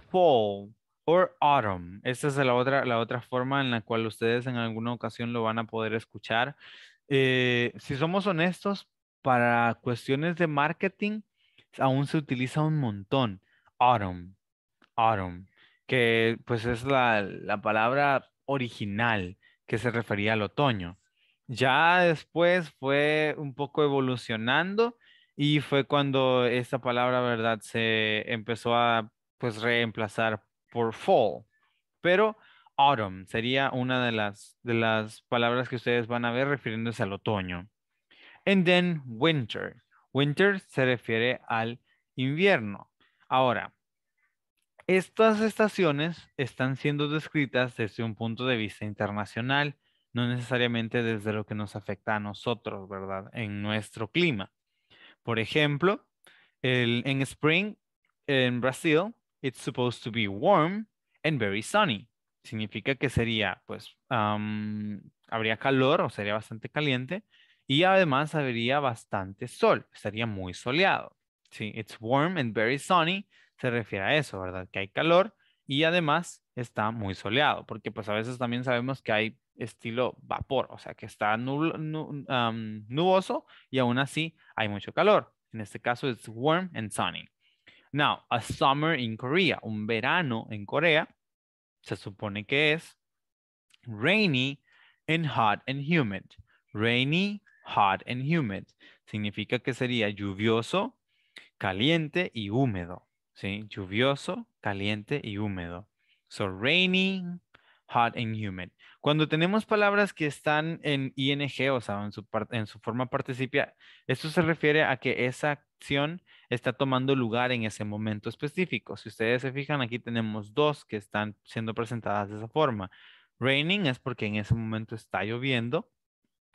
Fall or autumn. Esta es la otra, la otra forma en la cual ustedes en alguna ocasión lo van a poder escuchar. Eh, si somos honestos, para cuestiones de marketing aún se utiliza un montón. Autumn, autumn, que pues es la, palabra original que se refería al otoño. Ya después fue un poco evolucionando y fue cuando esta palabra, ¿verdad? Se empezó a pues reemplazar por fall. Pero autumn sería una de de las palabras que ustedes van a ver refiriéndose al otoño. And then winter. Winter se refiere al invierno. Ahora, estas estaciones están siendo descritas desde un punto de vista internacional, no necesariamente desde lo que nos afecta a nosotros, ¿verdad? En nuestro clima. Por ejemplo, el, en spring, en Brasil, it's supposed to be warm and very sunny. Significa que sería, pues, habría calor o sería bastante caliente, y además habría bastante sol, estaría muy soleado. Sí, it's warm and very sunny se refiere a eso, ¿verdad? Que hay calor y además está muy soleado, porque pues a veces también sabemos que hay estilo vapor, o sea que está nuboso y aún así hay mucho calor. En este caso it's warm and sunny. Now, a summer in Korea, un verano en Corea, se supone que es rainy and hot and humid. Rainy, hot and humid. Significa que sería lluvioso, caliente y húmedo. ¿Sí? Lluvioso, caliente y húmedo. So raining, hot and humid. Cuando tenemos palabras que están en ing, o sea, en su, en su forma participia, esto se refiere a que esa acción está tomando lugar en ese momento específico. Si ustedes se fijan, aquí tenemos dos que están siendo presentadas de esa forma. Raining es porque en ese momento está lloviendo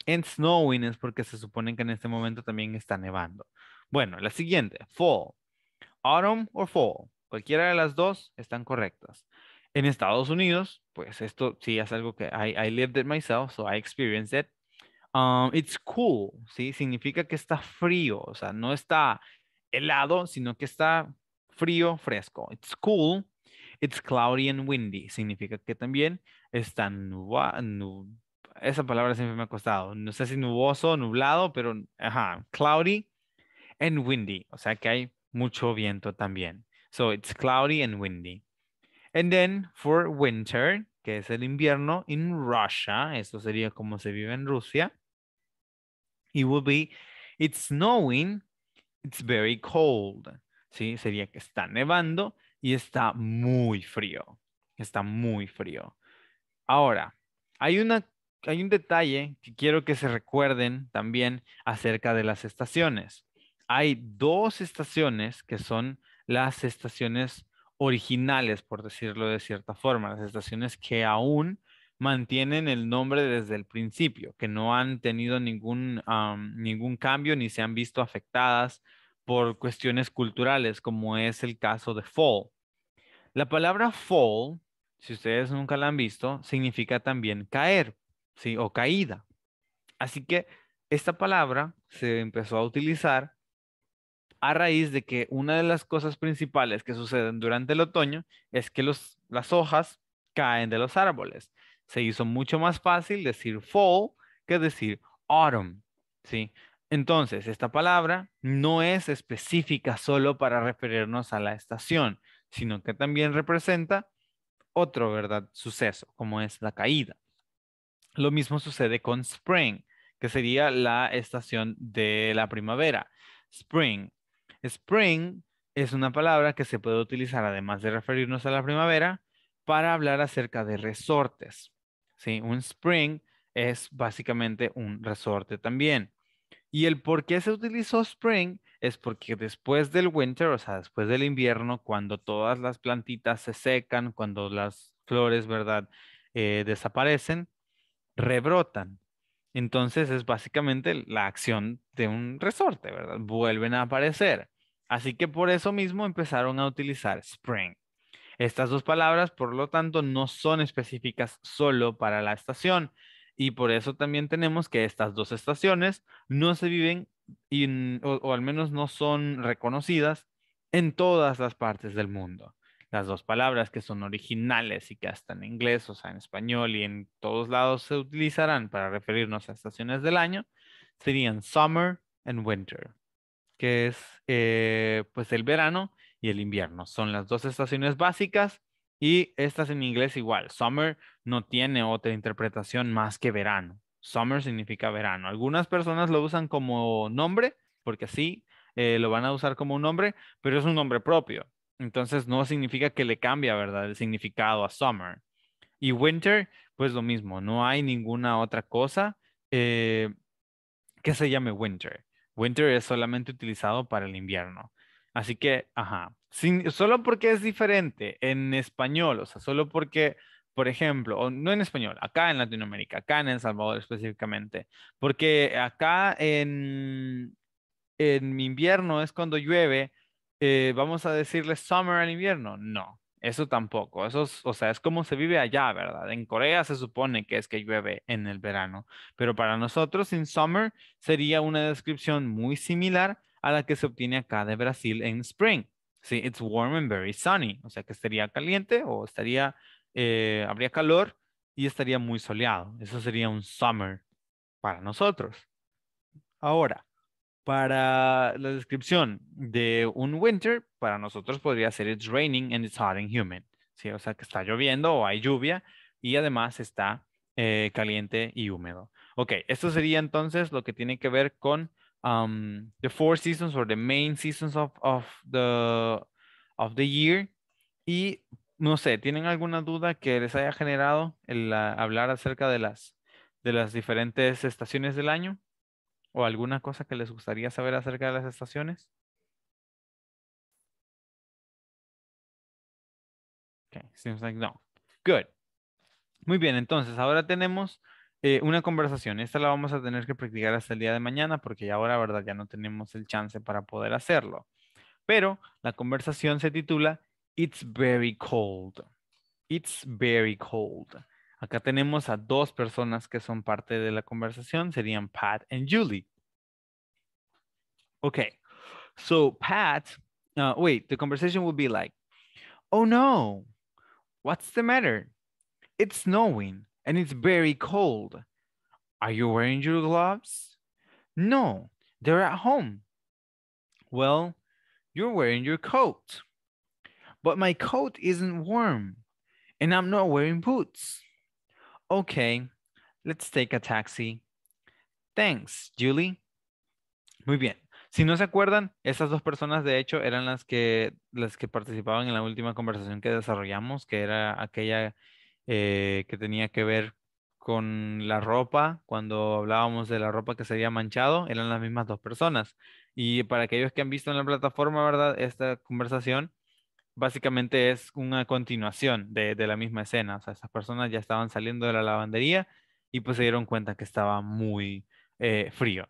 And snowing es porque se supone que en este momento también está nevando. Bueno, la siguiente, fall. Autumn or fall. Cualquiera de las dos están correctas. En Estados Unidos, pues esto sí es algo que I, I lived it myself, so I experienced it. Um, it's cool, ¿sí? Significa que está frío, o sea, no está helado, sino que está frío, fresco. It's cool. It's cloudy and windy. Significa que también está nublado esa palabra siempre me ha costado, no sé si nuboso, nublado, pero ajá, cloudy and windy, o sea que hay mucho viento también. So it's cloudy and windy. And then for winter, que es el invierno, en Russia, esto sería como se vive en Rusia, it would be, it's snowing, it's very cold. ¿Sí? Sería que está nevando y está muy frío. Está muy frío. Ahora, hay una hay un detalle que quiero que se recuerden también acerca de las estaciones. Hay dos estaciones que son las estaciones originales, por decirlo de cierta forma, las estaciones que aún mantienen el nombre desde el principio, que no han tenido ningún, ningún cambio ni se han visto afectadas por cuestiones culturales, como es el caso de fall. La palabra fall, si ustedes nunca la han visto, significa también caer. O caída. Así que esta palabra se empezó a utilizar a raíz de que una de las cosas principales que suceden durante el otoño es que las hojas caen de los árboles. Se hizo mucho más fácil decir fall que decir autumn, ¿sí? Entonces, esta palabra no es específica solo para referirnos a la estación, sino que también representa otro, ¿verdad? Suceso, como es la caída. Lo mismo sucede con spring, que sería la estación de la primavera. Spring. Spring es una palabra que se puede utilizar, además de referirnos a la primavera, para hablar acerca de resortes. ¿Sí? Un spring es básicamente un resorte también. Y el por qué se utilizó spring es porque después del winter, o sea, después del invierno, cuando todas las plantitas se secan, cuando las flores, ¿verdad? Eh, desaparecen, rebrotan. Entonces es básicamente la acción de un resorte, ¿verdad? Vuelven a aparecer. Así que por eso mismo empezaron a utilizar spring. Estas dos palabras, por lo tanto, no son específicas solo para la estación. Y por eso también tenemos que estas dos estaciones no se viven, o al menos no son reconocidas en todas las partes del mundo las dos palabras que son originales y que hasta en inglés, o sea, en español y en todos lados se utilizarán para referirnos a estaciones del año, serían summer and winter, que es eh, pues el verano y el invierno. Son las dos estaciones básicas y estas en inglés igual. Summer no tiene otra interpretación más que verano. Summer significa verano. Algunas personas lo usan como nombre, porque así eh, lo van a usar como un nombre, pero es un nombre propio. Entonces no significa que le cambia, ¿verdad? El significado a summer. Y winter, pues lo mismo, no hay ninguna otra cosa eh, que se llame winter. Winter es solamente utilizado para el invierno. Así que, ajá, solo porque es diferente en español, o sea, solo porque, por ejemplo, no en español, acá en Latinoamérica, acá en El Salvador específicamente, porque acá en, en invierno es cuando llueve, eh, vamos a decirle summer al invierno. No, eso tampoco. Eso es, o sea, es como se vive allá, ¿verdad? En Corea se supone que es que llueve en el verano, pero para nosotros en summer sería una descripción muy similar a la que se obtiene acá de Brasil en spring. Sí, it's warm and very sunny, o sea que estaría caliente o estaría, eh, habría calor y estaría muy soleado. Eso sería un summer para nosotros. Ahora, para la descripción de un winter, para nosotros podría ser it's raining and it's hot and humid. ¿sí? O sea, que está lloviendo o hay lluvia y además está eh, caliente y húmedo. Ok, esto sería entonces lo que tiene que ver con um, the four seasons or the main seasons of, of, the, of the year. Y no sé, ¿tienen alguna duda que les haya generado el ah, hablar acerca de las, de las diferentes estaciones del año? o alguna cosa que les gustaría saber acerca de las estaciones? Okay, seems like no. Good. Muy bien, entonces ahora tenemos eh, una conversación. Esta la vamos a tener que practicar hasta el día de mañana porque ya ahora, ¿verdad? Ya no tenemos el chance para poder hacerlo. Pero la conversación se titula It's very cold. It's very cold. Acá tenemos a dos personas que son parte de la conversación, serían Pat and Julie. Okay, so Pat, uh, wait, the conversation would be like, oh no, what's the matter? It's snowing and it's very cold. Are you wearing your gloves? No, they're at home. Well, you're wearing your coat. But my coat isn't warm and I'm not wearing boots. Okay, let's take a taxi. Thanks, Julie. Muy bien. Si no se acuerdan, esas dos personas de hecho eran las que, las que participaban en la última conversación que desarrollamos, que era aquella eh, que tenía que ver con la ropa, cuando hablábamos de la ropa que se había manchado, eran las mismas dos personas. Y para aquellos que han visto en la plataforma, ¿verdad? Esta conversación básicamente es una continuación de, de, la misma escena. O sea, esas personas ya estaban saliendo de la lavandería y pues se dieron cuenta que estaba muy eh, frío.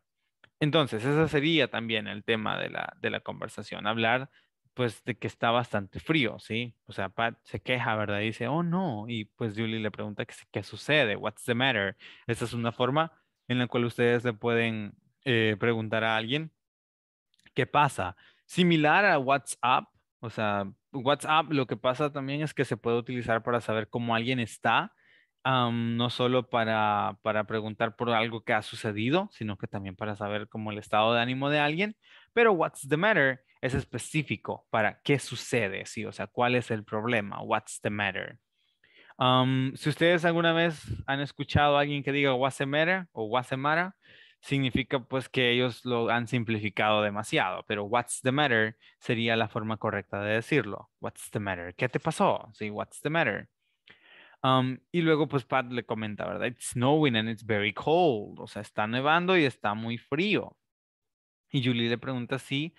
Entonces, ese sería también el tema de la, de la, conversación, hablar pues de que está bastante frío, ¿sí? O sea, Pat se queja, ¿verdad? Y dice, oh no, y pues Julie le pregunta qué, sucede, what's the matter. Esa es una forma en la cual ustedes le pueden eh, preguntar a alguien qué pasa. Similar a WhatsApp, o sea, WhatsApp lo que pasa también es que se puede utilizar para saber cómo alguien está, no solo para, preguntar por algo que ha sucedido, sino que también para saber cómo el estado de ánimo de alguien. Pero what's the matter es específico para qué sucede, sí, o sea, cuál es el problema, what's the matter. si ustedes alguna vez han escuchado a alguien que diga what's the matter o what's the matter, significa pues que ellos lo han simplificado demasiado, pero what's the matter sería la forma correcta de decirlo. What's the matter? ¿Qué te pasó? Sí, what's the matter? Um, y luego pues Pat le comenta, ¿verdad? It's snowing and it's very cold, o sea, está nevando y está muy frío. Y Julie le pregunta si,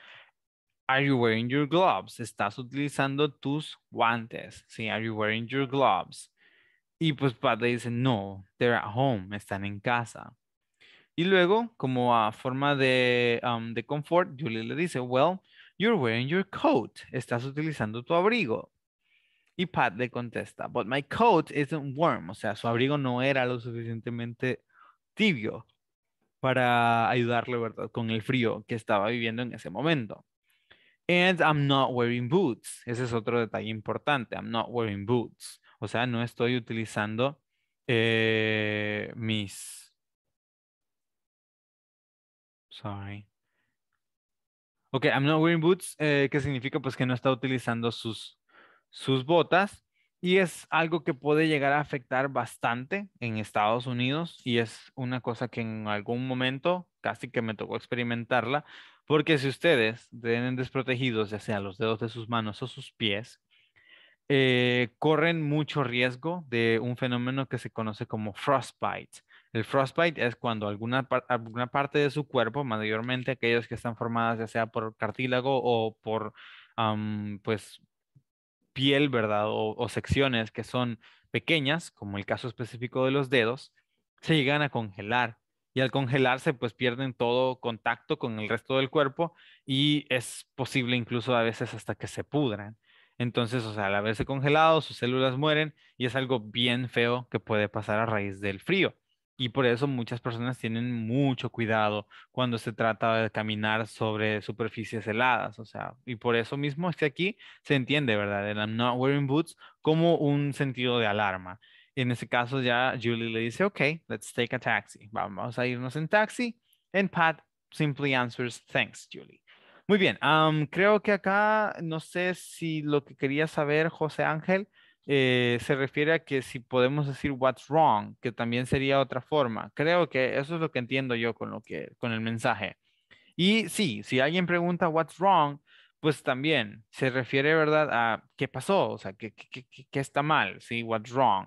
are you wearing your gloves? ¿Estás utilizando tus guantes? Sí, are you wearing your gloves? Y pues Pat le dice, no, they're at home, están en casa. Y luego, como a forma de, de confort, Julie le dice, well, you're wearing your coat. Estás utilizando tu abrigo. Y Pat le contesta, but my coat isn't warm. O sea, su abrigo no era lo suficientemente tibio para ayudarle, ¿verdad? Con el frío que estaba viviendo en ese momento. And I'm not wearing boots. Ese es otro detalle importante. I'm not wearing boots. O sea, no estoy utilizando eh, mis, Sorry. Ok, I'm not wearing boots, eh, que significa pues que no está utilizando sus, sus botas y es algo que puede llegar a afectar bastante en Estados Unidos y es una cosa que en algún momento casi que me tocó experimentarla, porque si ustedes tienen desprotegidos ya sea los dedos de sus manos o sus pies, eh, corren mucho riesgo de un fenómeno que se conoce como frostbite, el frostbite es cuando alguna, parte de su cuerpo, mayormente aquellos que están formadas ya sea por cartílago o por pues, piel, ¿verdad? O, o secciones que son pequeñas, como el caso específico de los dedos, se llegan a congelar y al congelarse pues pierden todo contacto con el resto del cuerpo y es posible incluso a veces hasta que se pudran. Entonces, o sea, al haberse congelado, sus células mueren y es algo bien feo que puede pasar a raíz del frío y por eso muchas personas tienen mucho cuidado cuando se trata de caminar sobre superficies heladas, o sea, y por eso mismo es que aquí se entiende, ¿verdad? El I'm not wearing boots como un sentido de alarma. En ese caso ya Julie le dice, ok, let's take a taxi, vamos a irnos en taxi, and Pat simply answers, thanks, Julie. Muy bien, creo que acá, no sé si lo que quería saber José Ángel, eh, se refiere a que si podemos decir what's wrong, que también sería otra forma. Creo que eso es lo que entiendo yo con, lo que, con el mensaje. Y sí, si alguien pregunta what's wrong, pues también se refiere, ¿verdad?, a qué pasó, o sea, qué, está mal, sí, what's wrong.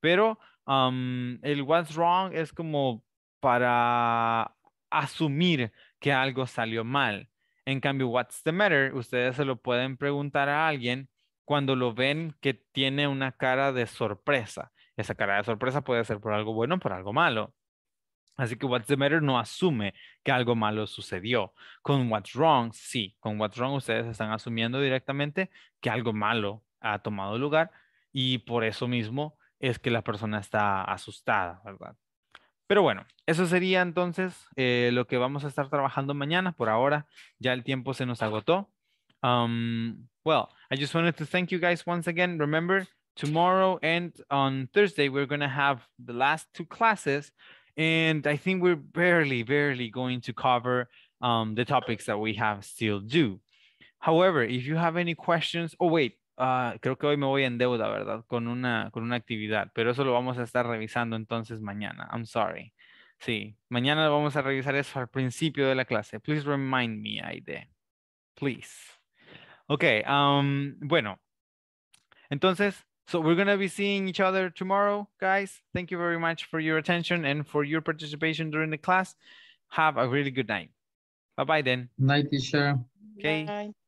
Pero el what's wrong es como para asumir que algo salió mal. En cambio, what's the matter, ustedes se lo pueden preguntar a alguien cuando lo ven que tiene una cara de sorpresa. Esa cara de sorpresa puede ser por algo bueno o por algo malo. Así que What's the Matter no asume que algo malo sucedió. Con What's Wrong, sí. Con What's Wrong ustedes están asumiendo directamente que algo malo ha tomado lugar y por eso mismo es que la persona está asustada, ¿verdad? Pero bueno, eso sería entonces eh, lo que vamos a estar trabajando mañana. Por ahora ya el tiempo se nos agotó. Well, I just wanted to thank you guys once again. Remember, tomorrow and on Thursday, we're going to have the last two classes. And I think we're barely, barely going to cover um, the topics that we have still due. However, if you have any questions, oh, wait, Uh, creo que hoy me voy en deuda, ¿verdad? Con una, con una actividad, pero eso lo vamos a estar revisando entonces mañana. I'm sorry. Sí, mañana vamos a revisar eso al principio de la clase. Please remind me, Aide. Please. Okay. Um, bueno. Entonces, so we're going to be seeing each other tomorrow, guys. Thank you very much for your attention and for your participation during the class. Have a really good night. Bye-bye then. Night, teacher. Okay. Bye.